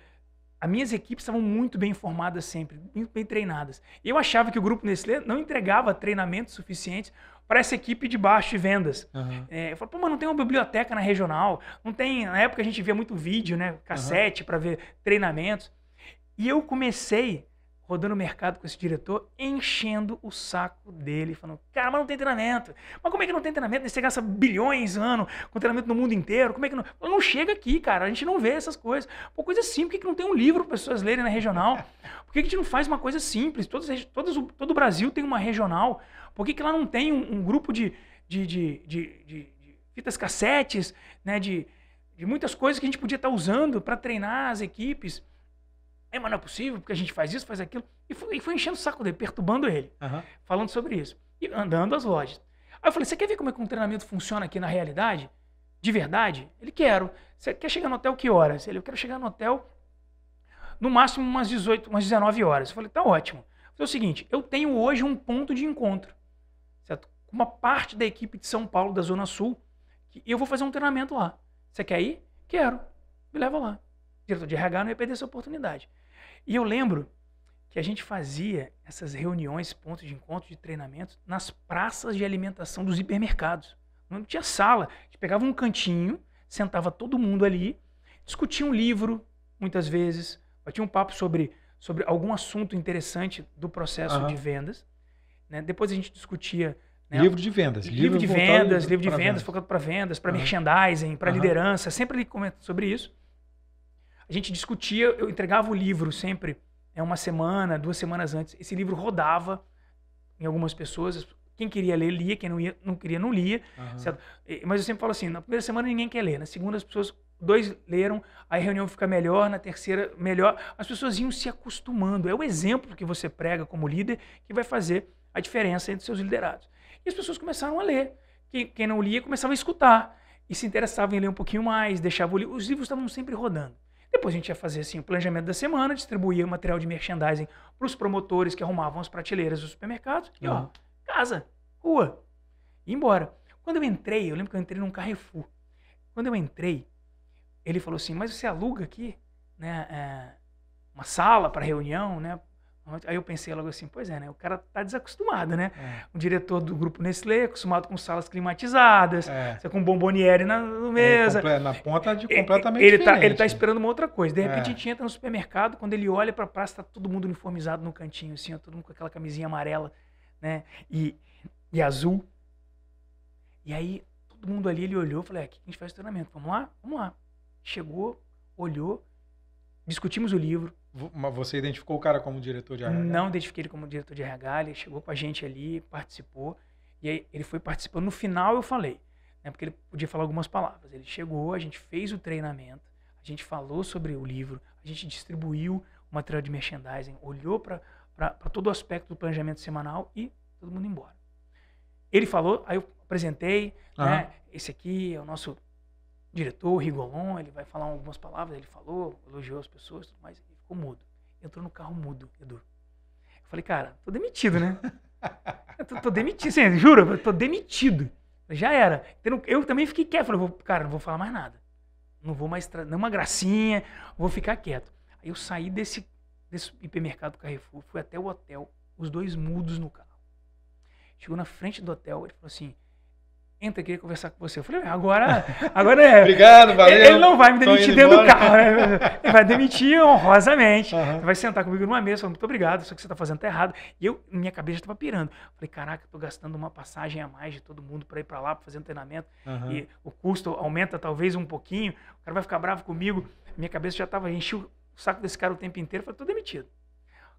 as minhas equipes estavam muito bem formadas sempre, muito bem treinadas. Eu achava que o grupo Nestlé não entregava treinamentos suficientes para essa equipe de baixo de vendas. Uhum. É, eu falo, pô, mas não tem uma biblioteca na regional, não tem. Na época a gente via muito vídeo, né? Cassete uhum. para ver treinamentos. E eu comecei rodando o mercado com esse diretor, enchendo o saco dele, falando: cara, mas não tem treinamento. Mas como é que não tem treinamento? Você gasta bilhões ano com treinamento no mundo inteiro. Como é que não. Não chega aqui, cara. A gente não vê essas coisas. Pô, coisa simples. Por que, que não tem um livro para pessoas lerem na regional? Por que, que a gente não faz uma coisa simples? Todas, todo o Brasil tem uma regional. Por que, que lá não tem um, um grupo de, de, de, de, de fitas cassetes, né? De, de muitas coisas que a gente podia estar tá usando para treinar as equipes. É, mas não é possível, porque a gente faz isso, faz aquilo. E foi, e foi enchendo o saco dele, perturbando ele, uhum. falando sobre isso. E andando às lojas. Aí eu falei, você quer ver como é que um treinamento funciona aqui na realidade? De verdade? Ele, quero. Você quer chegar no hotel que horas? Ele, eu quero chegar no hotel no máximo umas 18, umas 19 horas. Eu falei, tá ótimo. Eu falei, o seguinte, eu tenho hoje um ponto de encontro, certo? Com uma parte da equipe de São Paulo, da Zona Sul, e eu vou fazer um treinamento lá. Você quer ir? Quero. Me leva lá diretor de RH não ia perder essa oportunidade. E eu lembro que a gente fazia essas reuniões, pontos de encontro, de treinamento, nas praças de alimentação dos hipermercados. Não tinha sala. A gente pegava um cantinho, sentava todo mundo ali, discutia um livro, muitas vezes, batia um papo sobre, sobre algum assunto interessante do processo uhum. de vendas. Né? Depois a gente discutia. Né? Livro de vendas. Livro, de vendas, livro de vendas, livro de vendas, vendas focado para vendas, para uhum. merchandising, para uhum. liderança. Sempre ele comenta sobre isso. A gente discutia, eu entregava o livro sempre, é uma semana, duas semanas antes. Esse livro rodava em algumas pessoas. Quem queria ler, lia. Quem não, ia, não queria, não lia. Uhum. Mas eu sempre falo assim, na primeira semana ninguém quer ler. Na segunda as pessoas, dois leram, aí a reunião fica melhor, na terceira melhor. As pessoas iam se acostumando. É o exemplo que você prega como líder que vai fazer a diferença entre seus liderados. E as pessoas começaram a ler. Quem, quem não lia começava a escutar e se interessava em ler um pouquinho mais, deixava o livro. Os livros estavam sempre rodando. Depois a gente ia fazer assim, o planejamento da semana, distribuía material de merchandising para os promotores que arrumavam as prateleiras dos supermercados. E uhum. ó, casa, rua, e embora. Quando eu entrei, eu lembro que eu entrei num Carrefour. Quando eu entrei, ele falou assim, mas você aluga aqui né, é, uma sala para reunião, né? Aí eu pensei logo assim, pois é, né? O cara tá desacostumado, né? É. O diretor do grupo Nestlé, acostumado com salas climatizadas, é. com bomboniere na mesa. É, na ponta de é, é, completamente ele, diferente. Tá, ele tá esperando uma outra coisa. De repente é. a gente entra no supermercado, quando ele olha pra praça, tá todo mundo uniformizado no cantinho, assim, ó, todo mundo com aquela camisinha amarela, né? E, e azul. E aí todo mundo ali, ele olhou, falei, aqui a gente faz o treinamento, vamos lá? Vamos lá. Chegou, olhou, discutimos o livro, mas você identificou o cara como diretor de RH? Não identifiquei ele como diretor de RH, ele chegou com a gente ali, participou. E aí ele foi participando. No final eu falei, né, porque ele podia falar algumas palavras. Ele chegou, a gente fez o treinamento, a gente falou sobre o livro, a gente distribuiu o material de merchandising, olhou para todo o aspecto do planejamento semanal e todo mundo embora. Ele falou, aí eu apresentei, uhum. né, esse aqui é o nosso diretor, Rigolon, ele vai falar algumas palavras, ele falou, elogiou as pessoas, tudo mais, ficou mudo. Entrou no carro mudo, Edu. Eu falei, cara, tô demitido, né? tô, tô, demitido, sim, juro, tô demitido. Já era. Então, eu também fiquei quieto. Falei, cara, não vou falar mais nada. Não vou mais trazer nenhuma gracinha, vou ficar quieto. Aí eu saí desse, desse hipermercado Carrefour, fui até o hotel, os dois mudos no carro. Chegou na frente do hotel, ele falou assim: entra, queria conversar com você. Eu falei, ah, agora, agora é. Obrigado, valeu. Ele não vai me demitir dentro embora. do carro, né? Ele vai demitir honrosamente. Uhum. Vai sentar comigo numa mesa, falar, muito obrigado, só que você está fazendo tá errado. E eu, minha cabeça estava pirando. Falei, caraca, estou gastando uma passagem a mais de todo mundo para ir para lá, para fazer um treinamento. Uhum. E o custo aumenta talvez um pouquinho. O cara vai ficar bravo comigo. Minha cabeça já estava, encheu o saco desse cara o tempo inteiro. Falei, tô demitido.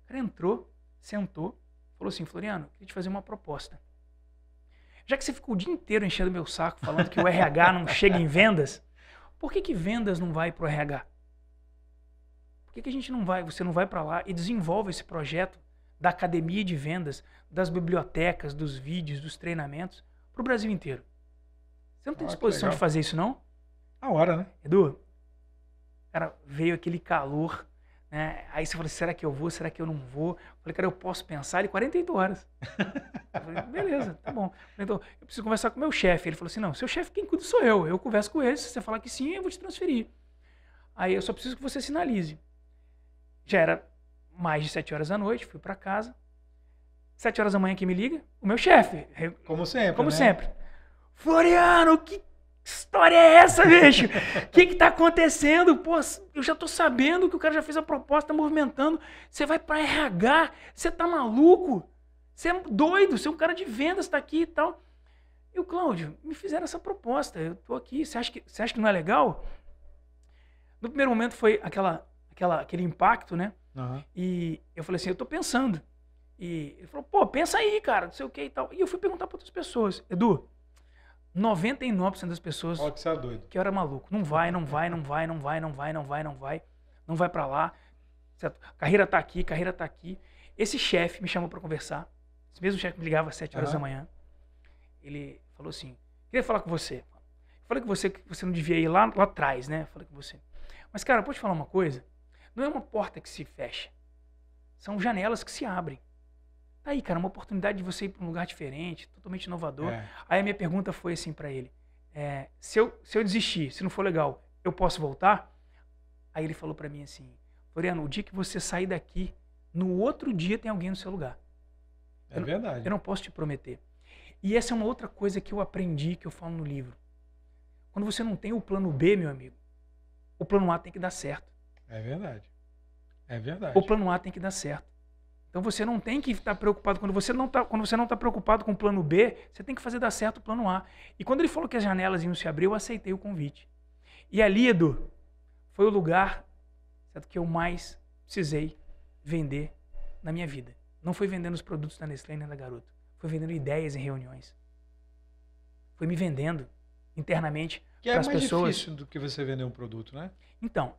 O cara entrou, sentou, falou assim, Floriano, queria te fazer uma proposta. Já que você ficou o dia inteiro enchendo meu saco falando que o RH não chega em vendas, por que, que vendas não vai para o RH? Por que, que a gente não vai, você não vai para lá e desenvolve esse projeto da academia de vendas, das bibliotecas, dos vídeos, dos treinamentos para o Brasil inteiro? Você não tem ah, disposição de fazer isso, não? A hora, né? Edu, cara, veio aquele calor né? Aí você falou, será que eu vou? Será que eu não vou? Eu falei, cara, eu posso pensar? Ele, 48 horas. Eu falei, beleza, tá bom. Então, eu preciso conversar com o meu chefe. Ele falou assim, não, seu chefe quem cuida sou eu. Eu converso com ele, se você falar que sim, eu vou te transferir. Aí eu só preciso que você sinalize. Já era mais de 7 horas da noite, fui para casa. 7 horas da manhã que me liga, o meu chefe. Como sempre, Como né? sempre. Floriano, que que história é essa, bicho? O que que tá acontecendo? Pô, eu já tô sabendo que o cara já fez a proposta, tá movimentando. Você vai para RH? Você tá maluco? Você é doido? Você é um cara de vendas, tá aqui e tal. E o Cláudio, me fizeram essa proposta. Eu tô aqui. Você acha que, você acha que não é legal? No primeiro momento foi aquela, aquela, aquele impacto, né? Uhum. E eu falei assim, eu tô pensando. E ele falou, pô, pensa aí, cara, não sei o que e tal. E eu fui perguntar para outras pessoas. Edu, 99% das pessoas que, é doido. que era maluco. Não vai, não vai, não vai, não vai, não vai, não vai, não vai, não vai para lá. Certo? Carreira tá aqui, carreira tá aqui. Esse chefe me chamou para conversar. Esse mesmo chefe me ligava às 7 horas uhum. da manhã. Ele falou assim: queria falar com você. Eu falei que você, que você não devia ir lá, lá atrás, né? Eu falei com você. Mas, cara, pode falar uma coisa? Não é uma porta que se fecha. São janelas que se abrem. Tá aí, cara, uma oportunidade de você ir para um lugar diferente, totalmente inovador. É. Aí a minha pergunta foi assim para ele: é, se, eu, se eu desistir, se não for legal, eu posso voltar? Aí ele falou para mim assim: Floriano, o dia que você sair daqui, no outro dia tem alguém no seu lugar. É eu verdade. eu não posso te prometer. E essa é uma outra coisa que eu aprendi, que eu falo no livro. Quando você não tem o plano B, meu amigo, o plano A tem que dar certo. É verdade. É verdade. O plano A tem que dar certo. Então você não tem que estar tá preocupado quando você não tá, quando você não está preocupado com o plano B, você tem que fazer dar certo o plano A. E quando ele falou que as janelas iam se abrir, eu aceitei o convite. E ali, Edu, foi o lugar certo, que eu mais precisei vender na minha vida. Não foi vendendo os produtos da Nestlé nem da Garoto. Foi vendendo ideias em reuniões. Foi me vendendo internamente para as pessoas. Que é mais pessoas. difícil do que você vender um produto, né? Então,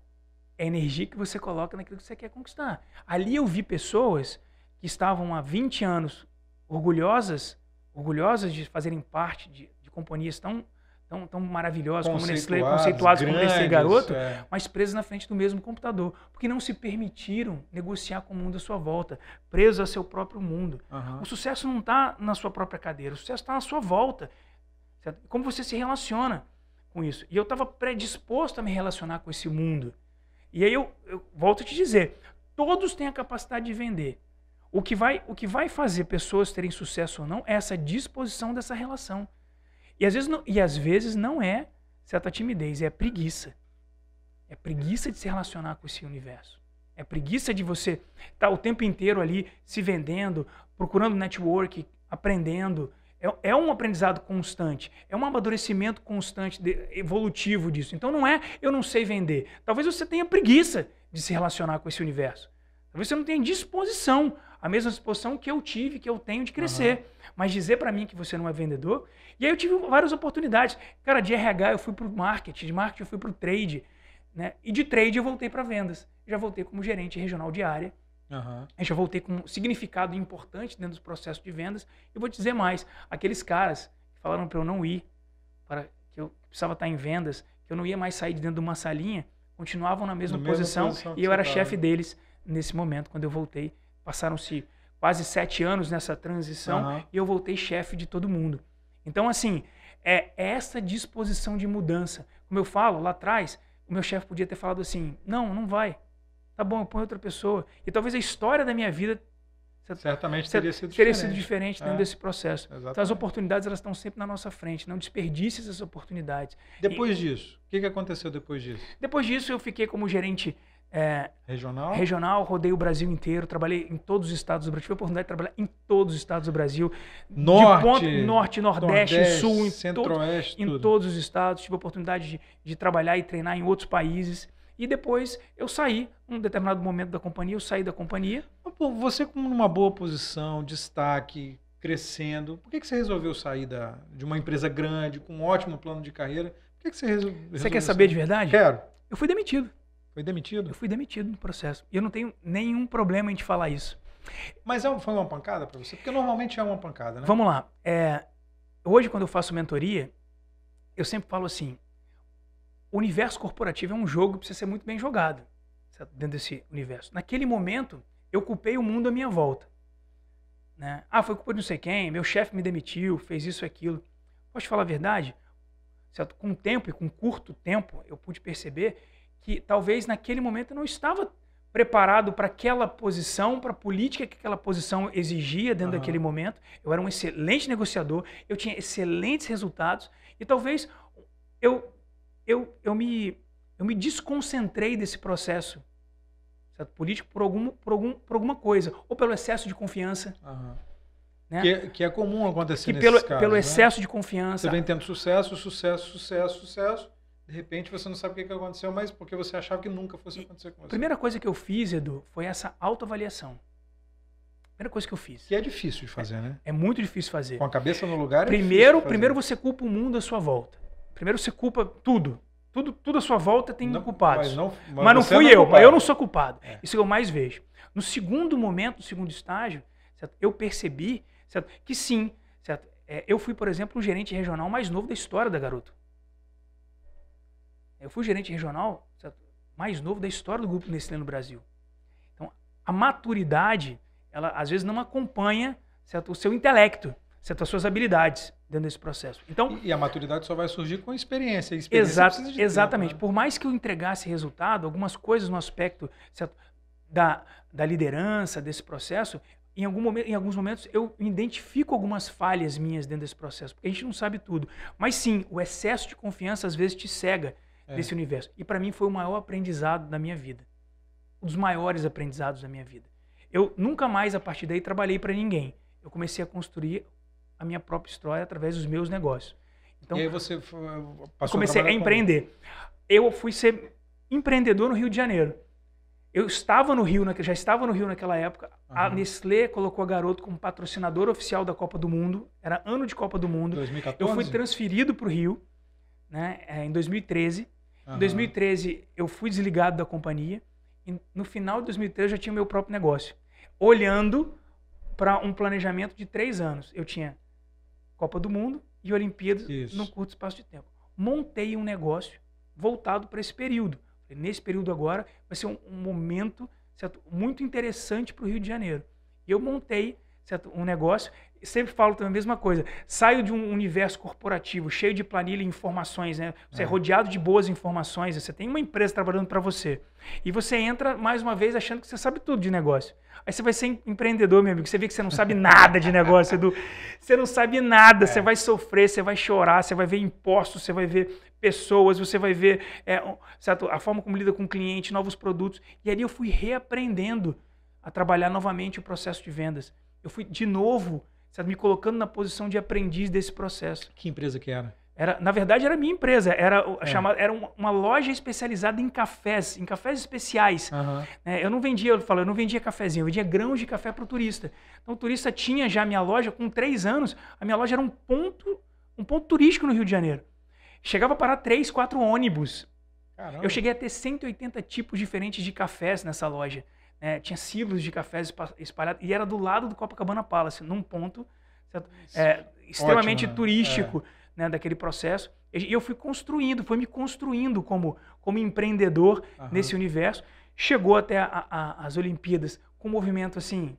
é a energia que você coloca naquilo que você quer conquistar. Ali eu vi pessoas que estavam há 20 anos orgulhosas, orgulhosas de fazerem parte de, de companhias tão, tão, tão maravilhosas como Nestlé, conceituadas como Nestlé Garoto, é. mas presas na frente do mesmo computador, porque não se permitiram negociar com o mundo à sua volta, presos ao seu próprio mundo. Uhum. O sucesso não está na sua própria cadeira, o sucesso está na sua volta. Certo? Como você se relaciona com isso? E eu estava predisposto a me relacionar com esse mundo e aí eu, eu volto a te dizer, todos têm a capacidade de vender. O que, vai, o que vai fazer pessoas terem sucesso ou não é essa disposição dessa relação. E às vezes não, e às vezes não é certa timidez, é preguiça. É preguiça de se relacionar com esse universo. É preguiça de você estar tá o tempo inteiro ali se vendendo, procurando network, aprendendo, é, é, um aprendizado constante, é um amadurecimento constante, de, evolutivo disso. Então não é eu não sei vender. Talvez você tenha preguiça de se relacionar com esse universo. Talvez você não tenha disposição, a mesma disposição que eu tive, que eu tenho de crescer. Uhum. Mas dizer para mim que você não é vendedor. E aí eu tive várias oportunidades. Cara, de RH eu fui para o marketing, de marketing eu fui para o trade. Né? E de trade eu voltei para vendas. Já voltei como gerente regional de área Uhum. Eu já voltei com um significado importante dentro do processo de vendas. E vou te dizer mais: aqueles caras que falaram para eu não ir, para que eu precisava estar em vendas, que eu não ia mais sair de dentro de uma salinha, continuavam na mesma, na posição, mesma posição e eu era chefe deles nesse momento, quando eu voltei. Passaram-se quase sete anos nessa transição uhum. e eu voltei chefe de todo mundo. Então, assim, é essa disposição de mudança. Como eu falo lá atrás, o meu chefe podia ter falado assim: não, não vai, Tá bom, eu ponho outra pessoa. E talvez a história da minha vida certamente teria sido teria diferente, sido diferente dentro é. desse processo. Exatamente. Então as oportunidades elas estão sempre na nossa frente. Não desperdice essas oportunidades. Depois e, disso, o que, que aconteceu depois disso? Depois disso eu fiquei como gerente é, regional? Regional, rodei o Brasil inteiro, trabalhei em todos os estados do Brasil. Tive a oportunidade de trabalhar em todos os estados do Brasil. Norte, ponto, norte Nordeste, Nordeste, Sul, em, todo, em todos os estados. Tive a oportunidade de, de trabalhar e treinar em outros países. E depois eu saí, num determinado momento da companhia, eu saí da companhia. você como numa boa posição, destaque, crescendo, por que, que você resolveu sair da, de uma empresa grande, com um ótimo plano de carreira? Por que, que você resolveu... Você quer saber de verdade? Quero. Eu fui demitido. Foi demitido? Eu fui demitido no processo. E eu não tenho nenhum problema em te falar isso. Mas é, foi uma pancada para você? Porque normalmente é uma pancada, né? Vamos lá. É, hoje, quando eu faço mentoria, eu sempre falo assim: o universo corporativo é um jogo que precisa ser muito bem jogado certo? dentro desse universo. Naquele momento, eu culpei o mundo à minha volta. Né? Ah, foi culpa de não sei quem, meu chefe me demitiu, fez isso, aquilo. Posso te falar a verdade? Certo? Com o tempo e com curto tempo, eu pude perceber que talvez naquele momento eu não estava preparado para aquela posição, para a política que aquela posição exigia dentro uhum. daquele momento. Eu era um excelente negociador, eu tinha excelentes resultados e talvez eu eu, eu, me, eu me desconcentrei desse processo certo? político por, algum, por, algum, por alguma coisa, ou pelo excesso de confiança. Uhum. Né? Que, é, que, é comum acontecer que pelo, casos, pelo né? excesso de confiança. Você vem tendo sucesso, sucesso, sucesso, sucesso. De repente você não sabe o que, aconteceu, mas porque você achava que nunca fosse e acontecer com você. A primeira coisa que eu fiz, Edu, foi essa autoavaliação. Primeira coisa que eu fiz. Que é difícil de fazer, é, né? É muito difícil fazer. Com a cabeça no lugar. É primeiro, primeiro você culpa o mundo à sua volta. Primeiro você culpa tudo. Tudo, tudo à sua volta tem não, culpados. Mas não, mas mas não fui não é eu, culpado. eu não sou culpado. É. Isso é que eu mais vejo. No segundo momento, no segundo estágio, certo? eu percebi certo? que sim. Certo? É, eu fui, por exemplo, o gerente regional mais novo da história da Garoto. Eu fui o gerente regional certo? mais novo da história do Grupo Nestlé no Brasil. Então, a maturidade, ela às vezes não acompanha certo? o seu intelecto as suas habilidades dentro desse processo. Então, e, e a maturidade só vai surgir com experiência. experiência exato, exatamente. Tempo, né? Por mais que eu entregasse resultado, algumas coisas no aspecto certo, da, da liderança desse processo, em, algum momento, em alguns momentos eu identifico algumas falhas minhas dentro desse processo, porque a gente não sabe tudo. Mas sim, o excesso de confiança às vezes te cega é. desse universo. E para mim foi o maior aprendizado da minha vida. Um dos maiores aprendizados da minha vida. Eu nunca mais, a partir daí, trabalhei para ninguém. Eu comecei a construir a minha própria história através dos meus negócios. Então, e aí você passou comecei a, a empreender. Como? Eu fui ser empreendedor no Rio de Janeiro. Eu estava no Rio, já estava no Rio naquela época. Uhum. A Nestlé colocou a Garoto como patrocinador oficial da Copa do Mundo. Era ano de Copa do Mundo. 2014? Eu fui transferido para o Rio né, é, em 2013. Uhum. Em 2013, eu fui desligado da companhia. E no final de 2013, eu já tinha meu próprio negócio. Olhando para um planejamento de três anos. Eu tinha Copa do Mundo e Olimpíadas Isso. num curto espaço de tempo. Montei um negócio voltado para esse período. Nesse período agora vai ser um, um momento certo? muito interessante para o Rio de Janeiro. Eu montei certo? um negócio. Sempre falo também a mesma coisa. Saio de um universo corporativo cheio de planilha e informações, né? Você é. é rodeado de boas informações, você tem uma empresa trabalhando para você. E você entra, mais uma vez, achando que você sabe tudo de negócio. Aí você vai ser empreendedor, meu amigo. Você vê que você não sabe nada de negócio, Edu. Você não sabe nada. É. Você vai sofrer, você vai chorar, você vai ver impostos, você vai ver pessoas, você vai ver é, certo? a forma como lida com o cliente, novos produtos. E ali eu fui reaprendendo a trabalhar novamente o processo de vendas eu fui de novo sabe, me colocando na posição de aprendiz desse processo. Que empresa que era? Era, na verdade, era minha empresa. Era, é. chamada, era uma loja especializada em cafés, em cafés especiais. Uhum. É, eu não vendia, eu falo, eu não vendia cafezinho, eu vendia grãos de café para o turista. Então o turista tinha já a minha loja, com três anos, a minha loja era um ponto, um ponto turístico no Rio de Janeiro. Chegava a parar três, quatro ônibus. Caramba. Eu cheguei a ter 180 tipos diferentes de cafés nessa loja. Né, tinha silos de cafés espalhados, e era do lado do Copacabana Palace, num ponto é, extremamente Ótimo, né? turístico é. né, daquele processo. E eu fui construindo, foi me construindo como, como empreendedor nesse universo. Chegou até a, a, as Olimpíadas com um movimento assim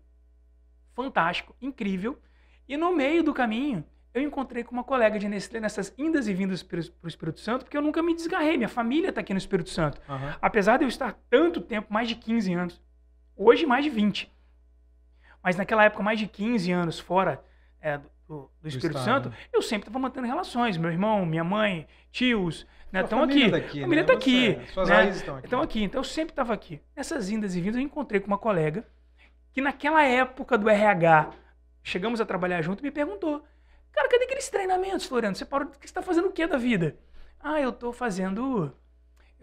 fantástico, incrível. E no meio do caminho, eu encontrei com uma colega de Nestlé nessas indas e vindas para o Espírito Santo, porque eu nunca me desgarrei. Minha família está aqui no Espírito Santo. Uhum. Apesar de eu estar tanto tempo, mais de 15 anos, Hoje, mais de 20. Mas naquela época, mais de 15 anos fora é, do, do, Espírito Santo, eu sempre estava mantendo relações. Meu irmão, minha mãe, tios, né? Estão aqui. Daqui, a família está né? Tá aqui. suas né? raízes estão aqui. Estão aqui. Então eu sempre estava aqui. Nessas indas e vindas, eu encontrei com uma colega que naquela época do RH, chegamos a trabalhar junto, me perguntou: Cara, cadê aqueles treinamentos, Floriano? Você parou. Você está fazendo o que da vida? Ah, eu estou fazendo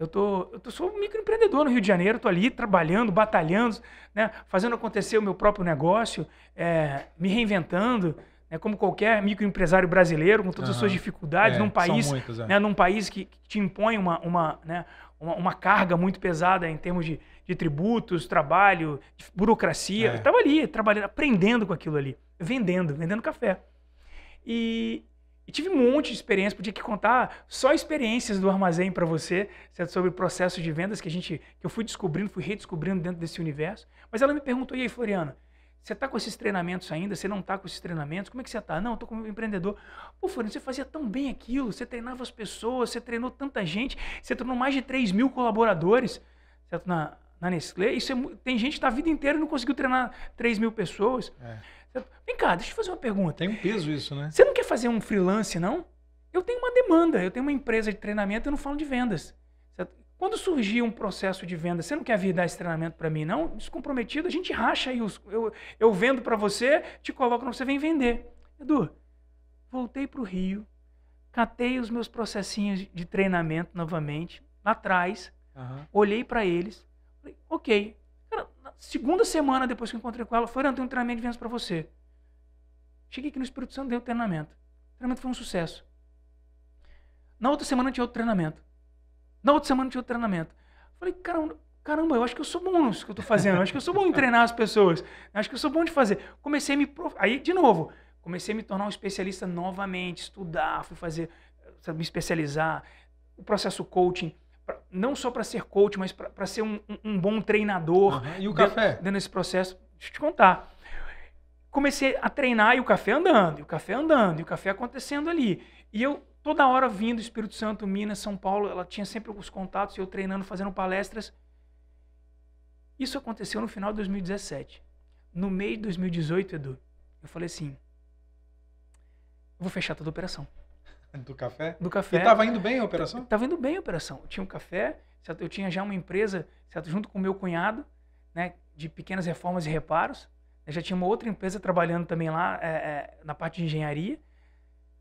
eu tô, eu tô, sou um microempreendedor no Rio de Janeiro, estou ali trabalhando, batalhando, né, fazendo acontecer o meu próprio negócio, é, me reinventando, né, como qualquer microempresário brasileiro, com todas uhum. as suas dificuldades, é, num país, muitos, é. né, num país que, que, te impõe uma, uma, né, uma, uma, carga muito pesada em termos de, de tributos, trabalho, de burocracia. É. Eu estava ali, trabalhando, aprendendo com aquilo ali, vendendo, vendendo café. E, e tive um monte de experiência, podia que contar só experiências do armazém para você, certo? sobre processos de vendas que a gente que eu fui descobrindo, fui redescobrindo dentro desse universo. Mas ela me perguntou: "E aí, Floriana, você tá com esses treinamentos ainda? Você não tá com esses treinamentos? Como é que você tá? Não, eu tô como empreendedor. Pô, Floriano, você fazia tão bem aquilo, você treinava as pessoas, você treinou tanta gente, você tornou mais de 3 mil colaboradores, certo? Na, na Nestlé. Isso é, tem gente da tá vida inteira e não conseguiu treinar 3 mil pessoas. É. Vem cá, deixa eu fazer uma pergunta. Tem um peso isso, né? Você não quer fazer um freelance, não? Eu tenho uma demanda, eu tenho uma empresa de treinamento, eu não falo de vendas. Certo? Quando surgir um processo de venda, você não quer vir dar esse treinamento para mim, não? Descomprometido, a gente racha aí. Os, eu, eu vendo para você, te coloco, você vem vender. Edu, voltei para o Rio, catei os meus processinhos de treinamento novamente, lá atrás, uhum. olhei para eles, falei, ok, Segunda semana depois que eu encontrei com ela, foi tem um treinamento de vendas para você. Cheguei aqui no Espírito Santo, dei o treinamento. O treinamento foi um sucesso. Na outra semana tinha outro treinamento. Na outra semana tinha outro treinamento. Falei, caramba, caramba, eu acho que eu sou bom nisso que eu estou fazendo. Eu acho que eu sou bom em treinar as pessoas. Eu acho que eu sou bom de fazer. Comecei a me... Prof... Aí, de novo, comecei a me tornar um especialista novamente, estudar, fui fazer, me especializar. O processo coaching pra, não só para ser coach, mas para ser um, um, bom treinador. Uhum. E o café? Dentro, dentro desse processo, deixa eu te contar. Comecei a treinar e o café andando, e o café andando, e o café acontecendo ali. E eu toda hora vindo, Espírito Santo, Minas, São Paulo, ela tinha sempre os contatos, eu treinando, fazendo palestras. Isso aconteceu no final de 2017. No meio de 2018, Edu, eu falei assim: eu vou fechar toda a operação. Do café? Do café. E tava indo bem a operação? Tava indo bem a operação. Eu tinha um café, certo? eu tinha já uma empresa, certo? junto com o meu cunhado, né, de pequenas reformas e reparos. Eu já tinha uma outra empresa trabalhando também lá é, é, na parte de engenharia,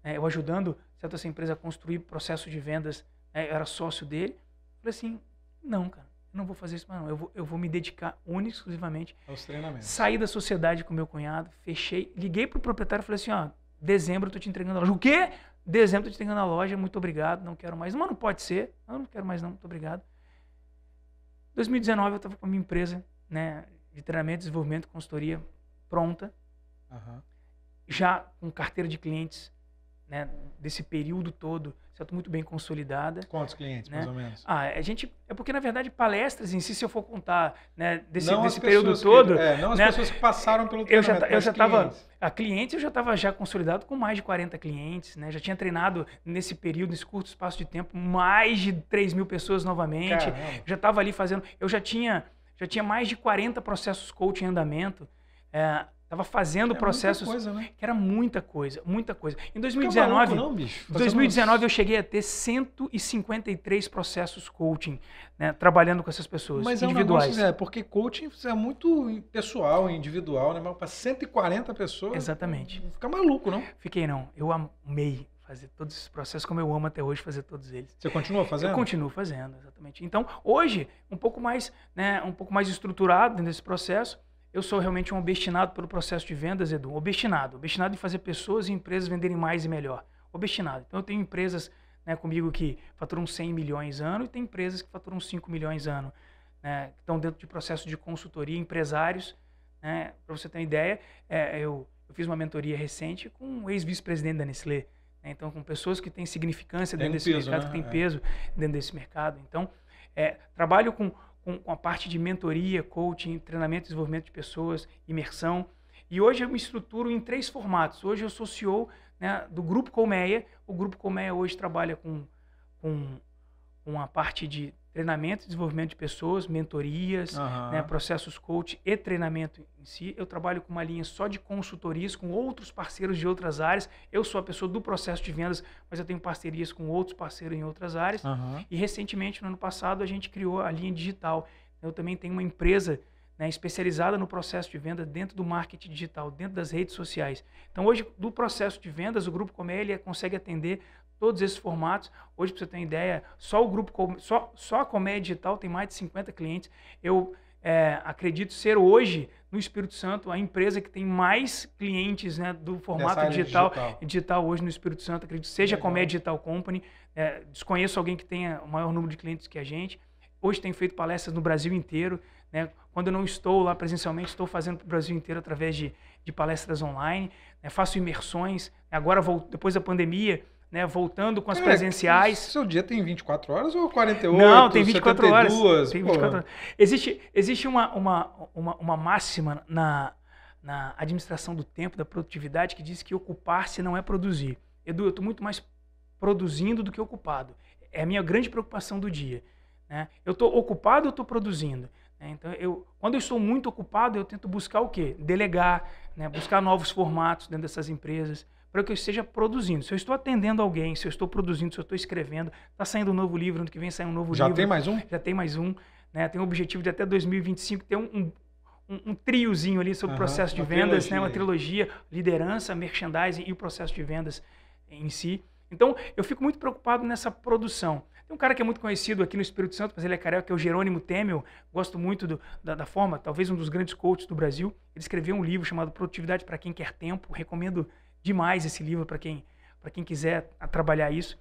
é, eu ajudando certo, essa empresa a construir processo de vendas, né? eu era sócio dele. Eu falei assim, não, cara, não vou fazer isso mais não. Eu vou, eu vou me dedicar única e exclusivamente aos treinamentos. Saí da sociedade com meu cunhado, fechei, liguei pro proprietário e falei assim, ó, dezembro eu tô te entregando a loja. O quê? Dezembro eu te tenho na loja, muito obrigado, não quero mais. não pode ser. Não, não quero mais não, muito obrigado. 2019 eu estava com a minha empresa, né, de treinamento, desenvolvimento, consultoria pronta. Uhum. Já com carteira de clientes, né, desse período todo, certo? Muito bem consolidada. Quantos clientes, né? mais ou menos? Ah, a gente. É porque, na verdade, palestras em si, se eu for contar, né, desse, desse período que, todo. É, não as né, pessoas que passaram pelo já Eu já estava. A clientes eu já estava já consolidado com mais de 40 clientes, né? Já tinha treinado nesse período, nesse curto espaço de tempo, mais de 3 mil pessoas novamente. Caramba. Já estava ali fazendo. Eu já tinha, já tinha mais de 40 processos coaching em andamento. É, Tava fazendo era é processos. Coisa, né? Que era muita coisa, muita coisa. Em 2019. É maluco, não, bicho. 2019 eu cheguei a ter 153 processos coaching, né? Trabalhando com essas pessoas Mas individuais. É, um negócio, é porque coaching é muito pessoal, individual, né? Mas para 140 pessoas. Exatamente. Fica maluco, não? Fiquei não. Eu amei fazer todos esses processos, como eu amo até hoje fazer todos eles. Você continua fazendo? Eu continuo fazendo, exatamente. Então, hoje, um pouco mais, né, um pouco mais estruturado nesse processo, eu sou realmente um obstinado pelo processo de vendas, Edu. Obstinado. Obstinado em fazer pessoas e empresas venderem mais e melhor. Obstinado. Então, eu tenho empresas né, comigo que faturam 100 milhões ano e tem empresas que faturam 5 milhões ano. Né, que estão dentro de processo de consultoria, empresários. Né, Para você ter uma ideia, é, eu, eu fiz uma mentoria recente com um ex-vice-presidente da Nestlé. Né, então, com pessoas que têm significância tem dentro um desse peso, mercado, né? que têm é. peso dentro desse mercado. Então, é, trabalho com com, com a parte de mentoria, coaching, treinamento e desenvolvimento de pessoas, imersão. E hoje eu me estruturo em três formatos. Hoje eu sou CEO né, do Grupo Colmeia. O Grupo Colmeia hoje trabalha com, com, com a parte de treinamento e desenvolvimento de pessoas, mentorias, uhum. né, processos coach e treinamento em si. Eu trabalho com uma linha só de consultorias com outros parceiros de outras áreas. Eu sou a pessoa do processo de vendas, mas eu tenho parcerias com outros parceiros em outras áreas. Uhum. E recentemente, no ano passado, a gente criou a linha digital. Eu também tenho uma empresa né, especializada no processo de venda dentro do marketing digital, dentro das redes sociais. Então, hoje, do processo de vendas, o Grupo Comé ele consegue atender todos esses formatos. Hoje, para você ter ideia, só o grupo, só, só a comédia digital tem mais de 50 clientes. Eu é, acredito ser hoje, no Espírito Santo, a empresa que tem mais clientes né, do formato digital, digital, digital. hoje no Espírito Santo, acredito, seja a Comédia Digital Company. É, desconheço alguém que tenha o maior número de clientes que a gente. Hoje tem feito palestras no Brasil inteiro. Né? Quando eu não estou lá presencialmente, estou fazendo para o Brasil inteiro através de, de palestras online. Né? Faço imersões. Agora, vou, depois da pandemia, né, voltando com as é, presenciais. Seu dia tem 24 horas ou 48? Não, tem 24 72, horas. Tem 24 horas. Existe, existe uma, uma, uma, uma máxima na, na administração do tempo, da produtividade, que diz que ocupar-se não é produzir. Edu, eu estou muito mais produzindo do que ocupado. É a minha grande preocupação do dia. Né? Eu estou ocupado ou estou produzindo? Né? Então, eu, quando eu estou muito ocupado, eu tento buscar o quê? Delegar, né? buscar novos formatos dentro dessas empresas para que eu esteja produzindo. Se eu estou atendendo alguém, se eu estou produzindo, se eu estou escrevendo, está saindo um novo livro, ano que vem sai um novo já livro. Já tem mais um? Já tem mais um. Né? Tem o objetivo de até 2025 ter um, um, um triozinho ali sobre o uhum, processo de vendas, né? trilogia. né? uma trilogia, liderança, merchandising e o processo de vendas em si. Então, eu fico muito preocupado nessa produção. Tem um cara que é muito conhecido aqui no Espírito Santo, mas ele é carioca, que é o Jerônimo Temel. Gosto muito do, da, da, forma, talvez um dos grandes coaches do Brasil. Ele escreveu um livro chamado Produtividade para Quem Quer Tempo. Recomendo demais esse livro para quem, para quem quiser trabalhar isso.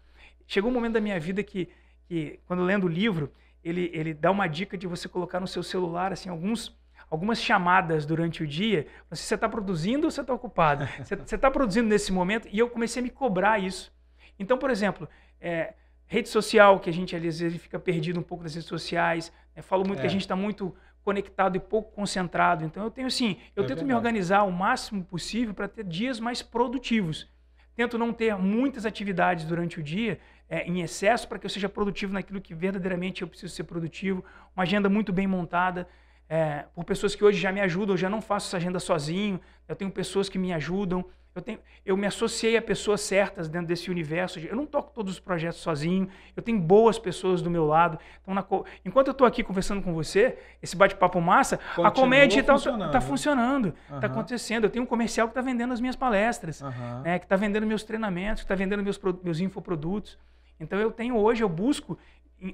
Chegou um momento da minha vida que, que quando lendo o livro, ele, ele dá uma dica de você colocar no seu celular assim alguns algumas chamadas durante o dia. Você está produzindo ou você está ocupado? Você está produzindo nesse momento? E eu comecei a me cobrar isso. Então, por exemplo, é, rede social, que a gente às vezes fica perdido um pouco das redes sociais. Né? Falo muito é. que a é. gente está muito conectado e pouco concentrado. Então eu tenho assim, eu é tento verdade. me organizar o máximo possível para ter dias mais produtivos. Tento não ter muitas atividades durante o dia é, em excesso para que eu seja produtivo naquilo que verdadeiramente eu preciso ser produtivo. Uma agenda muito bem montada é, por pessoas que hoje já me ajudam. Eu já não faço essa agenda sozinho. Eu tenho pessoas que me ajudam. Eu, tenho, eu me associei a pessoas certas dentro desse universo. Eu não toco todos os projetos sozinho. Eu tenho boas pessoas do meu lado. Então, na, enquanto eu estou aqui conversando com você, esse bate-papo massa, Continua a comédia está funcionando, tá, funcionando, uhum. acontecendo. Eu tenho um comercial que está vendendo as minhas palestras, uhum. né, que está vendendo meus treinamentos, que está vendendo meus, meus infoprodutos. Então, eu tenho hoje, eu busco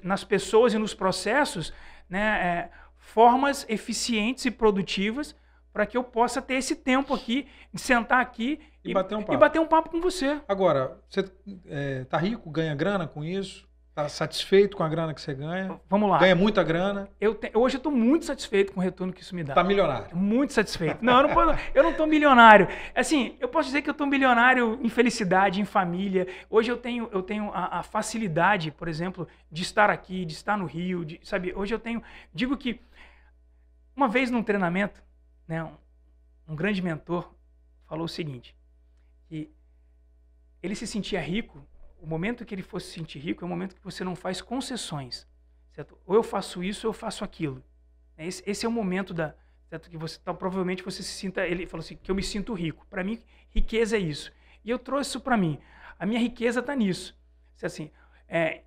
nas pessoas e nos processos né, é, formas eficientes e produtivas para que eu possa ter esse tempo aqui, de sentar aqui e, e, bater, um papo. e bater um papo com você. Agora, você é, tá rico, ganha grana com isso? Tá satisfeito com a grana que você ganha? Vamos lá. Ganha muita grana? Eu te, hoje eu tô muito satisfeito com o retorno que isso me dá. Tá milionário? Muito satisfeito. Não, eu não, eu não tô milionário. Assim, eu posso dizer que eu tô milionário em felicidade, em família. Hoje eu tenho, eu tenho a, a facilidade, por exemplo, de estar aqui, de estar no Rio, de, sabe? Hoje eu tenho... Digo que uma vez num treinamento, né, um, um grande mentor falou o seguinte, que ele se sentia rico, o momento que ele fosse se sentir rico é o momento que você não faz concessões, certo? Ou eu faço isso, ou eu faço aquilo. Esse, esse é o momento da, certo? que você, então, provavelmente você se sinta, ele falou assim, que eu me sinto rico. Para mim, riqueza é isso. E eu trouxe isso para mim. A minha riqueza está nisso. Assim, é,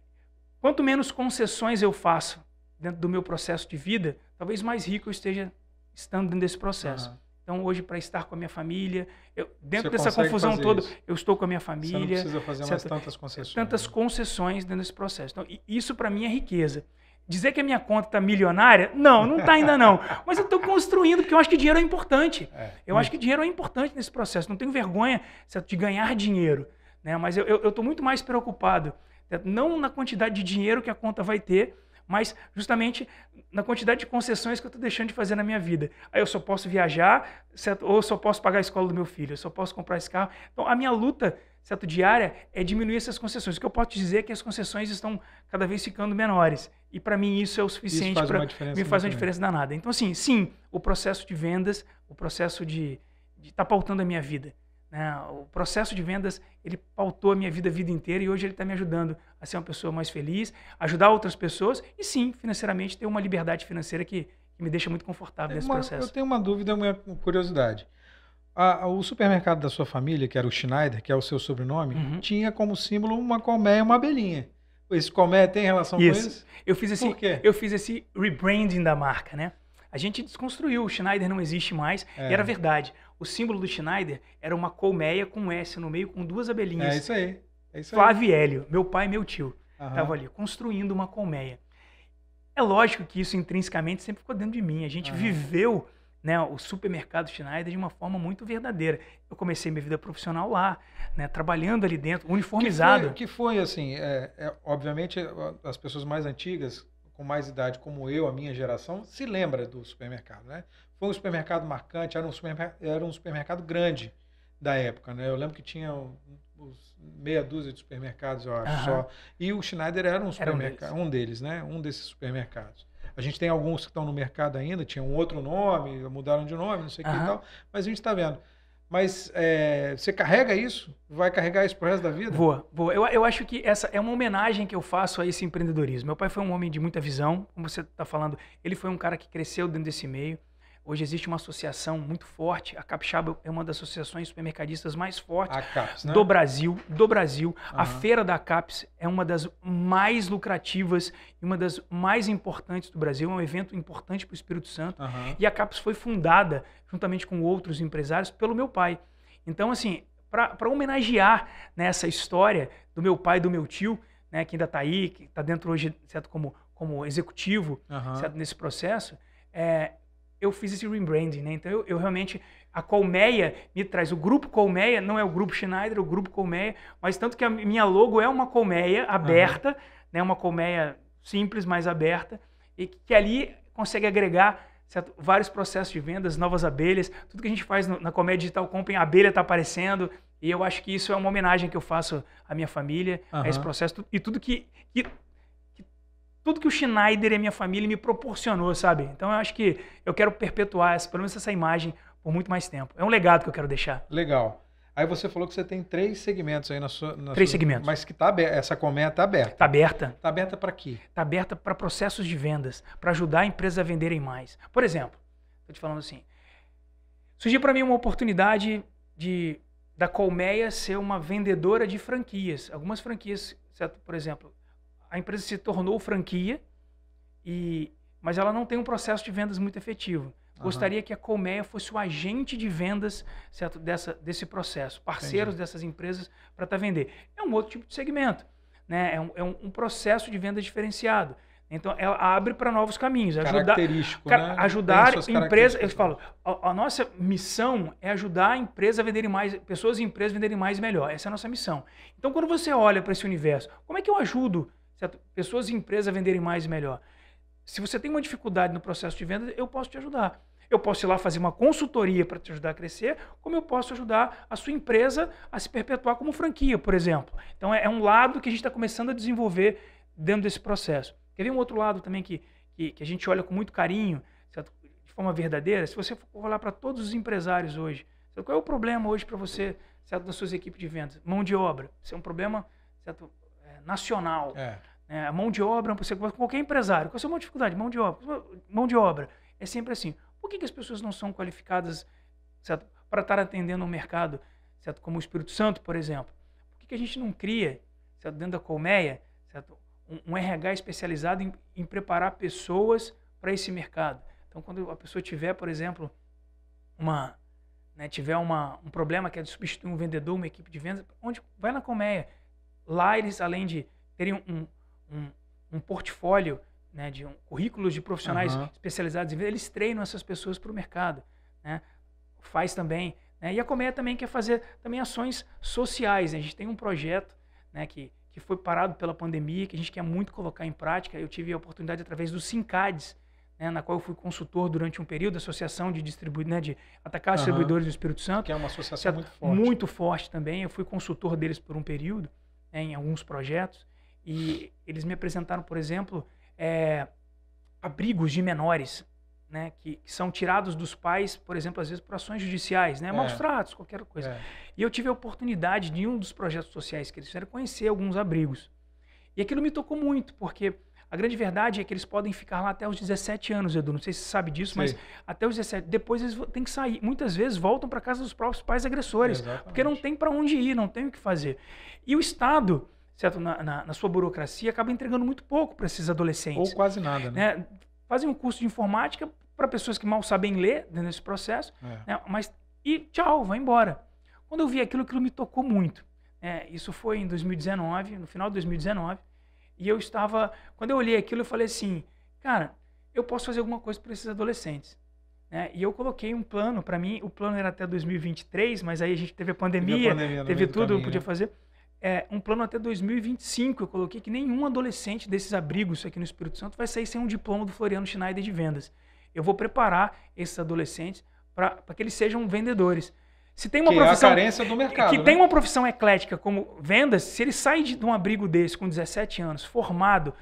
quanto menos concessões eu faço dentro do meu processo de vida, talvez mais rico eu esteja estando dentro desse processo. Uhum. Então, hoje, para estar com a minha família, eu, dentro você dessa confusão toda, isso. eu estou com a minha família. Você não precisa fazer certo? mais tantas concessões. Tantas né? concessões dentro desse processo. Então, isso, para mim, é riqueza. Dizer que a minha conta está milionária? Não, não está ainda não. Mas eu estou construindo, porque eu acho que dinheiro é importante. É, eu muito. acho que dinheiro é importante nesse processo. Não tenho vergonha certo, de ganhar dinheiro. Né? Mas eu estou muito mais preocupado, certo? não na quantidade de dinheiro que a conta vai ter, mas justamente na quantidade de concessões que eu estou deixando de fazer na minha vida. Aí eu só posso viajar, certo? ou eu só posso pagar a escola do meu filho, eu só posso comprar esse carro. Então, a minha luta, certo, diária, é diminuir essas concessões. O que eu posso dizer é que as concessões estão cada vez ficando menores. E para mim isso é o suficiente para me fazer uma diferença danada. Então, assim, sim, o processo de vendas, o processo de estar tá pautando a minha vida. Né? O processo de vendas ele pautou a minha vida a vida inteira e hoje ele está me ajudando a ser uma pessoa mais feliz, ajudar outras pessoas e sim, financeiramente, ter uma liberdade financeira que, que me deixa muito confortável nesse uma, processo. Eu tenho uma dúvida, uma curiosidade. A, a, o supermercado da sua família, que era o Schneider, que é o seu sobrenome, uhum. tinha como símbolo uma colmeia e uma abelhinha. Esse colmeia tem relação isso. com isso? Eu fiz esse, Por quê? Eu fiz esse rebranding da marca, né? A gente desconstruiu, o Schneider não existe mais, é. e era verdade. O símbolo do Schneider era uma colmeia com um S no meio, com duas abelhinhas. É isso aí. É isso aí. Flávio Hélio, meu pai e meu tio, estavam ali construindo uma colmeia. É lógico que isso intrinsecamente sempre ficou dentro de mim. A gente Aham. viveu né, o supermercado Schneider de uma forma muito verdadeira. Eu comecei minha vida profissional lá, né, trabalhando ali dentro, uniformizado. Que que foi assim, é, é, obviamente as pessoas mais antigas com mais idade, como eu, a minha geração, se lembra do supermercado, né? Foi um supermercado marcante, era um supermercado, era um supermercado grande da época, né? Eu lembro que tinha meia dúzia de supermercados, eu acho, só. E o Schneider era um supermercado, um, um, deles, né? Um desses supermercados. A gente tem alguns que estão no mercado ainda, tinha um outro nome, mudaram de nome, não sei o que e tal, mas a gente está vendo. Mas é, você carrega isso? Vai carregar isso pro resto da vida? Boa, boa. Eu, eu acho que essa é uma homenagem que eu faço a esse empreendedorismo. Meu pai foi um homem de muita visão, como você está falando. Ele foi um cara que cresceu dentro desse meio. Hoje existe uma associação muito forte. A Capixaba é uma das associações supermercadistas mais fortes Caps, né? do Brasil. Do Brasil, uhum. a feira da Caps é uma das mais lucrativas e uma das mais importantes do Brasil. É um evento importante para o Espírito Santo. Uhum. E a Caps foi fundada juntamente com outros empresários pelo meu pai. Então, assim, para homenagear nessa né, história do meu pai, do meu tio, né, que ainda está aí, que está dentro hoje, certo, como como executivo uhum. certo, nesse processo, é, eu fiz esse rebranding, né? Então eu, eu, realmente a colmeia me traz o grupo colmeia, não é o grupo Schneider, é o grupo colmeia, mas tanto que a minha logo é uma colmeia aberta, uhum. né? Uma colmeia simples, mas aberta e que, que ali consegue agregar certo? vários processos de vendas, novas abelhas, tudo que a gente faz no, na colmeia digital company, a abelha está aparecendo e eu acho que isso é uma homenagem que eu faço à minha família, uhum. a esse processo e tudo que, que tudo que o Schneider e a minha família me proporcionou, sabe? Então eu acho que eu quero perpetuar essa, pelo menos essa imagem por muito mais tempo. É um legado que eu quero deixar. Legal. Aí você falou que você tem três segmentos aí na sua. Na três sua, segmentos. Mas que tá aberta, essa colmeia está aberta. Está aberta. Está aberta para quê? Está aberta para processos de vendas, para ajudar empresas a venderem mais. Por exemplo, estou te falando assim: surgiu para mim uma oportunidade de da colmeia ser uma vendedora de franquias. Algumas franquias, certo? por exemplo, a empresa se tornou franquia, e, mas ela não tem um processo de vendas muito efetivo. Gostaria uhum. que a Colmeia fosse o agente de vendas certo, dessa, desse processo, parceiros Entendi. dessas empresas para estar tá vender. É um outro tipo de segmento, né? é, um, é um, um processo de venda diferenciado. Então, ela abre para novos caminhos. Ajudar, né? ajudar empresas. Eu falo, a, a, nossa missão é ajudar a empresa a venderem mais, pessoas e empresas venderem mais e melhor. Essa é a nossa missão. Então, quando você olha para esse universo, como é que eu ajudo Certo? Pessoas e empresas venderem mais e melhor. Se você tem uma dificuldade no processo de venda, eu posso te ajudar. Eu posso ir lá fazer uma consultoria para te ajudar a crescer, como eu posso ajudar a sua empresa a se perpetuar como franquia, por exemplo. Então é, é um lado que a gente está começando a desenvolver dentro desse processo. Quer ver um outro lado também que, que, que a gente olha com muito carinho, certo? de forma verdadeira? Se você for falar para todos os empresários hoje, certo? qual é o problema hoje para você, certo, das suas equipes de vendas? Mão de obra. Isso é um problema certo, nacional. É. Né? mão de obra, você qualquer empresário, qual é a sua dificuldade? Mão de obra. Mão de obra. É sempre assim. Por que, que as pessoas não são qualificadas para estar atendendo um mercado, certo? como o Espírito Santo, por exemplo? Por que, que a gente não cria, certo? dentro da colmeia, certo? Um, um RH especializado em, em preparar pessoas para esse mercado? Então, quando a pessoa tiver, por exemplo, uma, né, tiver uma, um problema que é de substituir um vendedor, uma equipe de vendas, onde vai na colmeia Lá eles, além de terem um, um, um portfólio né, de um, currículos de profissionais uhum. especializados em vida, eles treinam essas pessoas para o mercado. Né? Faz também. Né? E a Colmeia também quer fazer também ações sociais. Né? A gente tem um projeto né, que, que foi parado pela pandemia, que a gente quer muito colocar em prática. Eu tive a oportunidade através do SINCADES, né, na qual eu fui consultor durante um período, associação de distribu né, de atacar uhum. distribuidores do Espírito Santo. Que é uma associação muito forte. Muito forte também. Eu fui consultor deles por um período né, em alguns projetos, e eles me apresentaram, por exemplo, é, abrigos de menores, né, que, que, são tirados dos pais, por exemplo, às vezes por ações judiciais, né, é. maus tratos, qualquer coisa. É. E eu tive a oportunidade de um dos projetos sociais que eles fizeram conhecer alguns abrigos. E aquilo me tocou muito, porque a grande verdade é que eles podem ficar lá até os 17 anos, Edu. Não sei se você sabe disso, Sim. mas até os 17. Depois eles têm que sair. Muitas vezes voltam para casa dos próprios pais agressores, Exatamente. porque não tem para onde ir, não tem o que fazer. E o Estado certo? Na, na, na, sua burocracia, acaba entregando muito pouco para esses adolescentes. Ou quase nada, né? né? Fazem um curso de informática para pessoas que mal sabem ler né, nesse processo, é. né? mas e tchau, vai embora. Quando eu vi aquilo, aquilo me tocou muito. É, isso foi em 2019, no final de 2019. E eu estava, quando eu olhei aquilo, eu falei assim, cara, eu posso fazer alguma coisa para esses adolescentes. Né? E eu coloquei um plano para mim, o plano era até 2023, mas aí a gente teve a pandemia, teve, a pandemia, teve tudo, caminho, eu podia né? fazer. É, um plano até 2025, eu coloquei que nenhum adolescente desses abrigos aqui no Espírito Santo vai sair sem um diploma do Floriano Schneider de vendas. Eu vou preparar esses adolescentes para que eles sejam vendedores. Se tem uma que profissão. É a carência do mercado. Que né? tem uma profissão eclética como vendas, se ele sai de, de um abrigo desse com 17 anos, formado,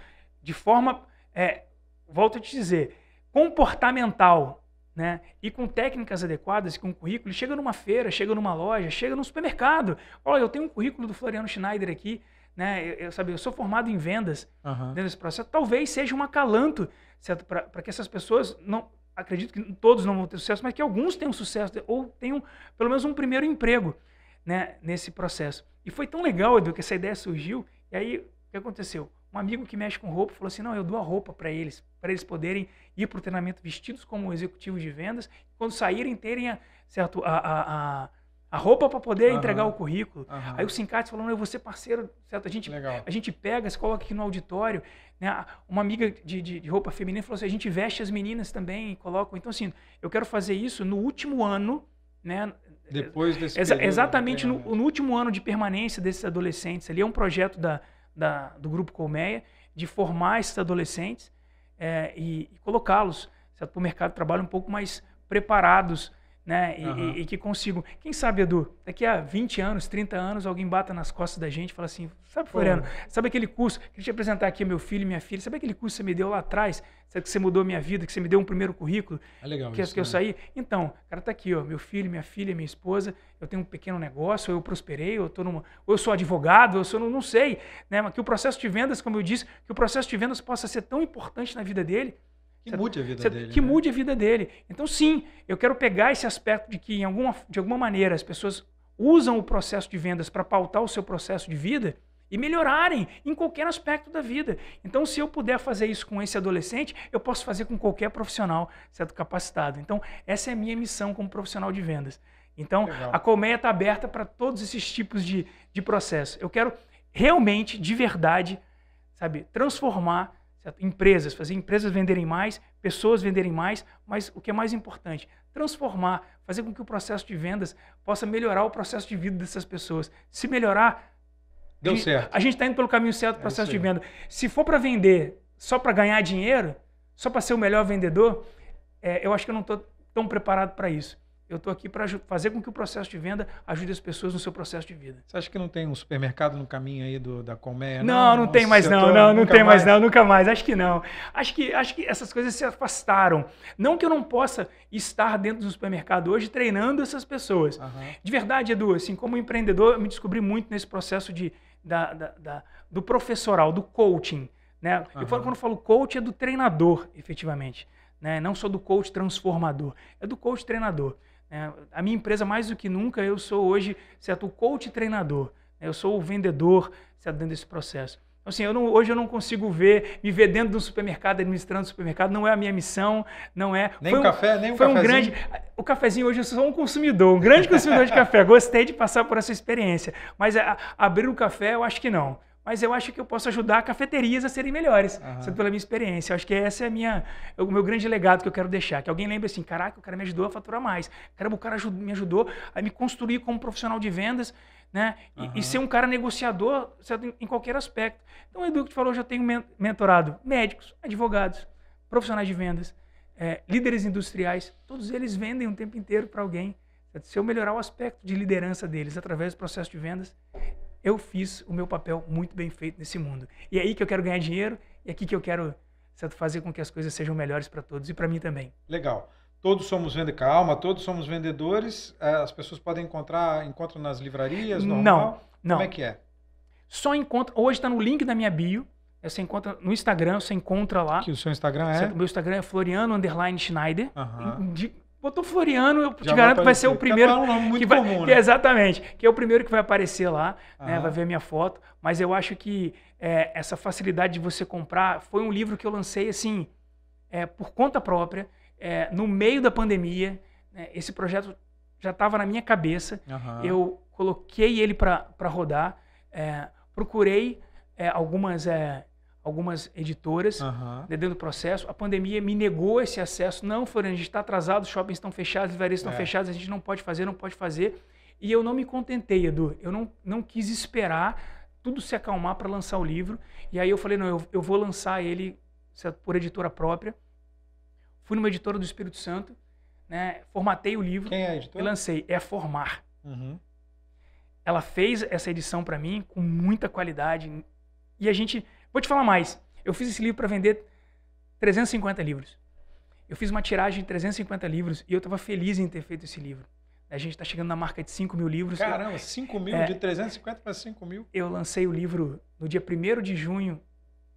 de forma. É, volto a te dizer, comportamental, né? E com técnicas adequadas, com currículo, currículo, chega numa feira, chega numa loja, chega num supermercado. Olha, eu tenho um currículo do Floriano Schneider aqui, né? Eu, eu sabe, eu sou formado em vendas uhum. dentro desse processo. Talvez seja um acalanto, certo, para que essas pessoas não acredito que todos não vão ter sucesso, mas que alguns tenham sucesso ou tenham pelo menos um primeiro emprego né, nesse processo. E foi tão legal, Edu, que essa ideia surgiu. E aí, o que aconteceu? Um amigo que mexe com roupa falou assim: não, eu dou a roupa para eles, para eles poderem ir para o treinamento vestidos como executivos de vendas, quando saírem, terem a, eh, certo, a, a, a a roupa para poder uhum. entregar o currículo. Uhum. Aí o Sincates falou: não, eu vou ser parceiro, certo? A gente, a gente pega, se coloca aqui no auditório. Né? Uma amiga de, de, de roupa feminina falou assim: a gente veste as meninas também e coloca. Então, assim, eu quero fazer isso no último ano, né? Depois é, desse Ex Exatamente né? no, no, último ano de permanência desses adolescentes. Ali é um projeto da, da do Grupo Colmeia de formar esses adolescentes é, e, e colocá-los para o mercado de trabalho um pouco mais preparados né? E, uhum. e, e, que consigo. Quem sabe, Edu, daqui a 20 anos, 30 anos, alguém bata nas costas da gente e fala assim: sabe, Floriano, sabe aquele curso? Queria te apresentar aqui meu filho e minha filha. Sabe aquele curso que você me deu lá atrás? Sabe que você mudou minha vida, que você me deu um primeiro currículo? É legal que, é isso, que né? eu saí? Então, cara, tá aqui, ó. Meu filho, minha filha, minha esposa. Eu tenho um pequeno negócio, eu prosperei, eu tô numa. Ou eu sou advogado, eu sou. Não, não sei. Né? Mas que o processo de vendas, como eu disse, que o processo de vendas possa ser tão importante na vida dele que certo? mude a vida certo? dele. Que né? mude a vida dele. Então, sim, eu quero pegar esse aspecto de que, em alguma, de alguma maneira, as pessoas usam o processo de vendas para pautar o seu processo de vida e melhorarem em qualquer aspecto da vida. Então, se eu puder fazer isso com esse adolescente, eu posso fazer com qualquer profissional, certo? Capacitado. Então, essa é a minha missão como profissional de vendas. Então, Legal. a colmeia está aberta para todos esses tipos de, de processo. Eu quero realmente, de verdade, sabe, transformar é, empresas, fazer empresas venderem mais, pessoas venderem mais, mas o que é mais importante, transformar, fazer com que o processo de vendas possa melhorar o processo de vida dessas pessoas. Se melhorar, deu certo. A gente está indo pelo caminho certo do é processo é de venda. Se for para vender só para ganhar dinheiro, só para ser o melhor vendedor, é, eu acho que eu não estou tão preparado para isso. Eu estou aqui para fazer com que o processo de venda ajude as pessoas no seu processo de vida. Você acha que não tem um supermercado no caminho aí do, da colmeia? Não, não, não tem mais é não, não, não tem mais. não, nunca mais. Acho que não. Acho que, acho que essas coisas se afastaram. Não que eu não possa estar dentro do supermercado hoje treinando essas pessoas. Uhum. De verdade, Edu, assim, como empreendedor, eu me descobri muito nesse processo de, da, da, da do professoral, do coaching. Né? Uhum. Eu falo, quando eu falo coach, é do treinador, efetivamente. Né? Não só do coach transformador, é do coach treinador. Né? a minha empresa, mais do que nunca, eu sou hoje, certo, o coach treinador. Né? Eu sou o vendedor, certo, dentro desse processo. Então, assim, eu não, hoje eu não consigo ver, me ver dentro de um supermercado, administrando um supermercado, não é a minha missão, não é. Nem foi um, café, nem um Foi um grande. O cafezinho hoje eu sou um consumidor, um grande consumidor de café. Gostei de passar por essa experiência. Mas a, abrir o um café, eu acho que não mas eu acho que eu posso ajudar cafeterias a serem melhores, uhum. sendo pela minha experiência. Eu acho que essa é a minha, é o meu grande legado que eu quero deixar. Que alguém lembre assim, caraca, o cara me ajudou a faturar mais. Caramba, o cara me ajudou a me construir como profissional de vendas, né? E, uhum. e ser um cara negociador certo, em, qualquer aspecto. Então, o Edu que te falou, eu já tenho mentorado médicos, advogados, profissionais de vendas, é, líderes industriais. Todos eles vendem o um tempo inteiro para alguém. Certo? Se eu melhorar o aspecto de liderança deles através do processo de vendas, eu fiz o meu papel muito bem feito nesse mundo. E é aí que eu quero ganhar dinheiro e é aqui que eu quero certo, fazer com que as coisas sejam melhores para todos e para mim também. Legal. Todos somos vende calma, todos somos vendedores. É, as pessoas podem encontrar, encontram nas livrarias, normal? Não, não. Como é que é? Só encontra, hoje está no link da minha bio, é, você encontra no Instagram, você encontra lá. Que o seu Instagram é? meu Instagram é Floriano Underline Schneider tô Floriano, eu Já te garanto que vai ser o primeiro. É um nome muito que vai, comum, né? Exatamente. Que é o primeiro que vai aparecer lá, né? Vai ver minha foto. Mas eu acho que é, essa facilidade de você comprar foi um livro que eu lancei assim, é, por conta própria, é, no meio da pandemia. Né? Esse projeto já estava na minha cabeça. Uhum. Eu coloquei ele para rodar, é, procurei é, algumas é, algumas editoras uhum. dentro do processo. A pandemia me negou esse acesso. Não, Florian, a gente está atrasado, os shoppings estão fechados, as livrarias estão é. fechadas, a gente não pode fazer, não pode fazer. E eu não me contentei, Edu. Eu não, não quis esperar tudo se acalmar para lançar o livro. E aí eu falei, não, eu, eu vou lançar ele é por editora própria. Fui numa editora do Espírito Santo, né? formatei o livro Quem é a editora? e lancei. É Formar. Uhum. Ela fez essa edição para mim com muita qualidade. E a gente Vou te falar mais. Eu fiz esse livro para vender 350 livros. Eu fiz uma tiragem de 350 livros e eu estava feliz em ter feito esse livro. A gente está chegando na marca de 5 mil livros. Caramba, 5 mil? É, de 350 para 5 mil? Eu lancei o livro no dia 1 de junho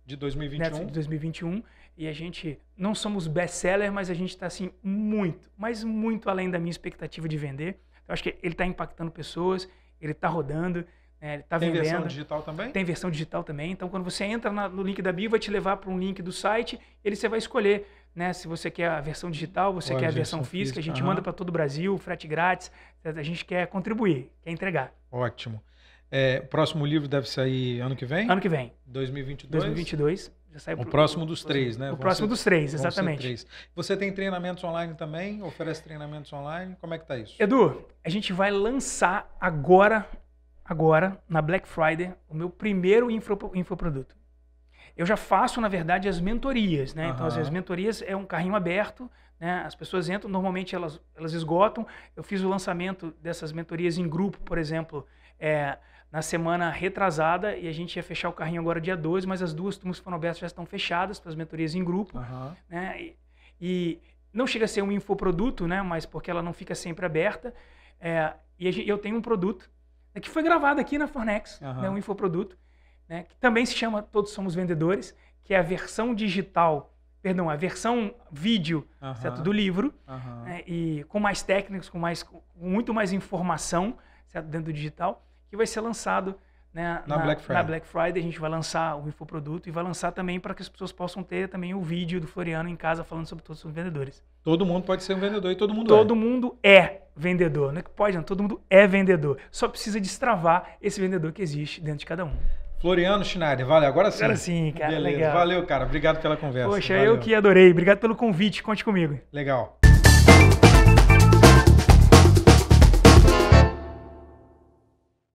de 2021. Né, de 2021. E a gente não somos best-seller, mas a gente está assim muito, mas muito além da minha expectativa de vender. Eu acho que ele está impactando pessoas, ele está rodando. É, tá tem vendendo. versão digital também? Tem versão digital também. Então, quando você entra na, no link da bio, vai te levar para um link do site, ele você vai escolher né, se você quer a versão digital, você Olha, quer a versão física. física. A gente uhum. manda para todo o Brasil, frete grátis. A gente quer contribuir, quer entregar. Ótimo. É, o próximo livro deve sair ano que vem? Ano que vem. 2022? 2022. Já sai o pro... próximo dos três, né? O vão próximo ser, dos três, exatamente. Três. Você tem treinamentos online também? Oferece treinamentos online? Como é que tá isso? Edu, a gente vai lançar agora agora, na Black Friday, o meu primeiro infro, infoproduto. Eu já faço, na verdade, as mentorias, né? Uhum. Então, as mentorias é um carrinho aberto, né? As pessoas entram, normalmente elas, elas esgotam. Eu fiz o lançamento dessas mentorias em grupo, por exemplo, é, na semana retrasada, e a gente ia fechar o carrinho agora dia 12, mas as duas turmas que foram abertas já estão fechadas para as mentorias em grupo, uhum. né? E, e, não chega a ser um infoproduto, né? Mas porque ela não fica sempre aberta. É, e eu tenho um produto é que foi gravado aqui na Fornex, uhum. né, um infoproduto, né, que também se chama Todos Somos Vendedores, que é a versão digital, perdão, a versão vídeo uhum. certo, do livro, uhum. né, e com mais técnicos, com, mais, com muito mais informação certo, dentro do digital, que vai ser lançado né, na, na, Black Friday. na Black Friday a gente vai lançar o infoproduto e vai lançar também para que as pessoas possam ter também o vídeo do Floriano em casa falando sobre todos os vendedores. Todo mundo pode ser um vendedor e todo mundo todo é. Todo mundo é vendedor. Não é que pode, não. Todo mundo é vendedor. Só precisa destravar esse vendedor que existe dentro de cada um. Floriano Schneider, vale, agora sim. Agora sim, cara. Beleza. Legal. Valeu, cara. Obrigado pela conversa. Poxa, Valeu. eu que adorei. Obrigado pelo convite. Conte comigo. Legal.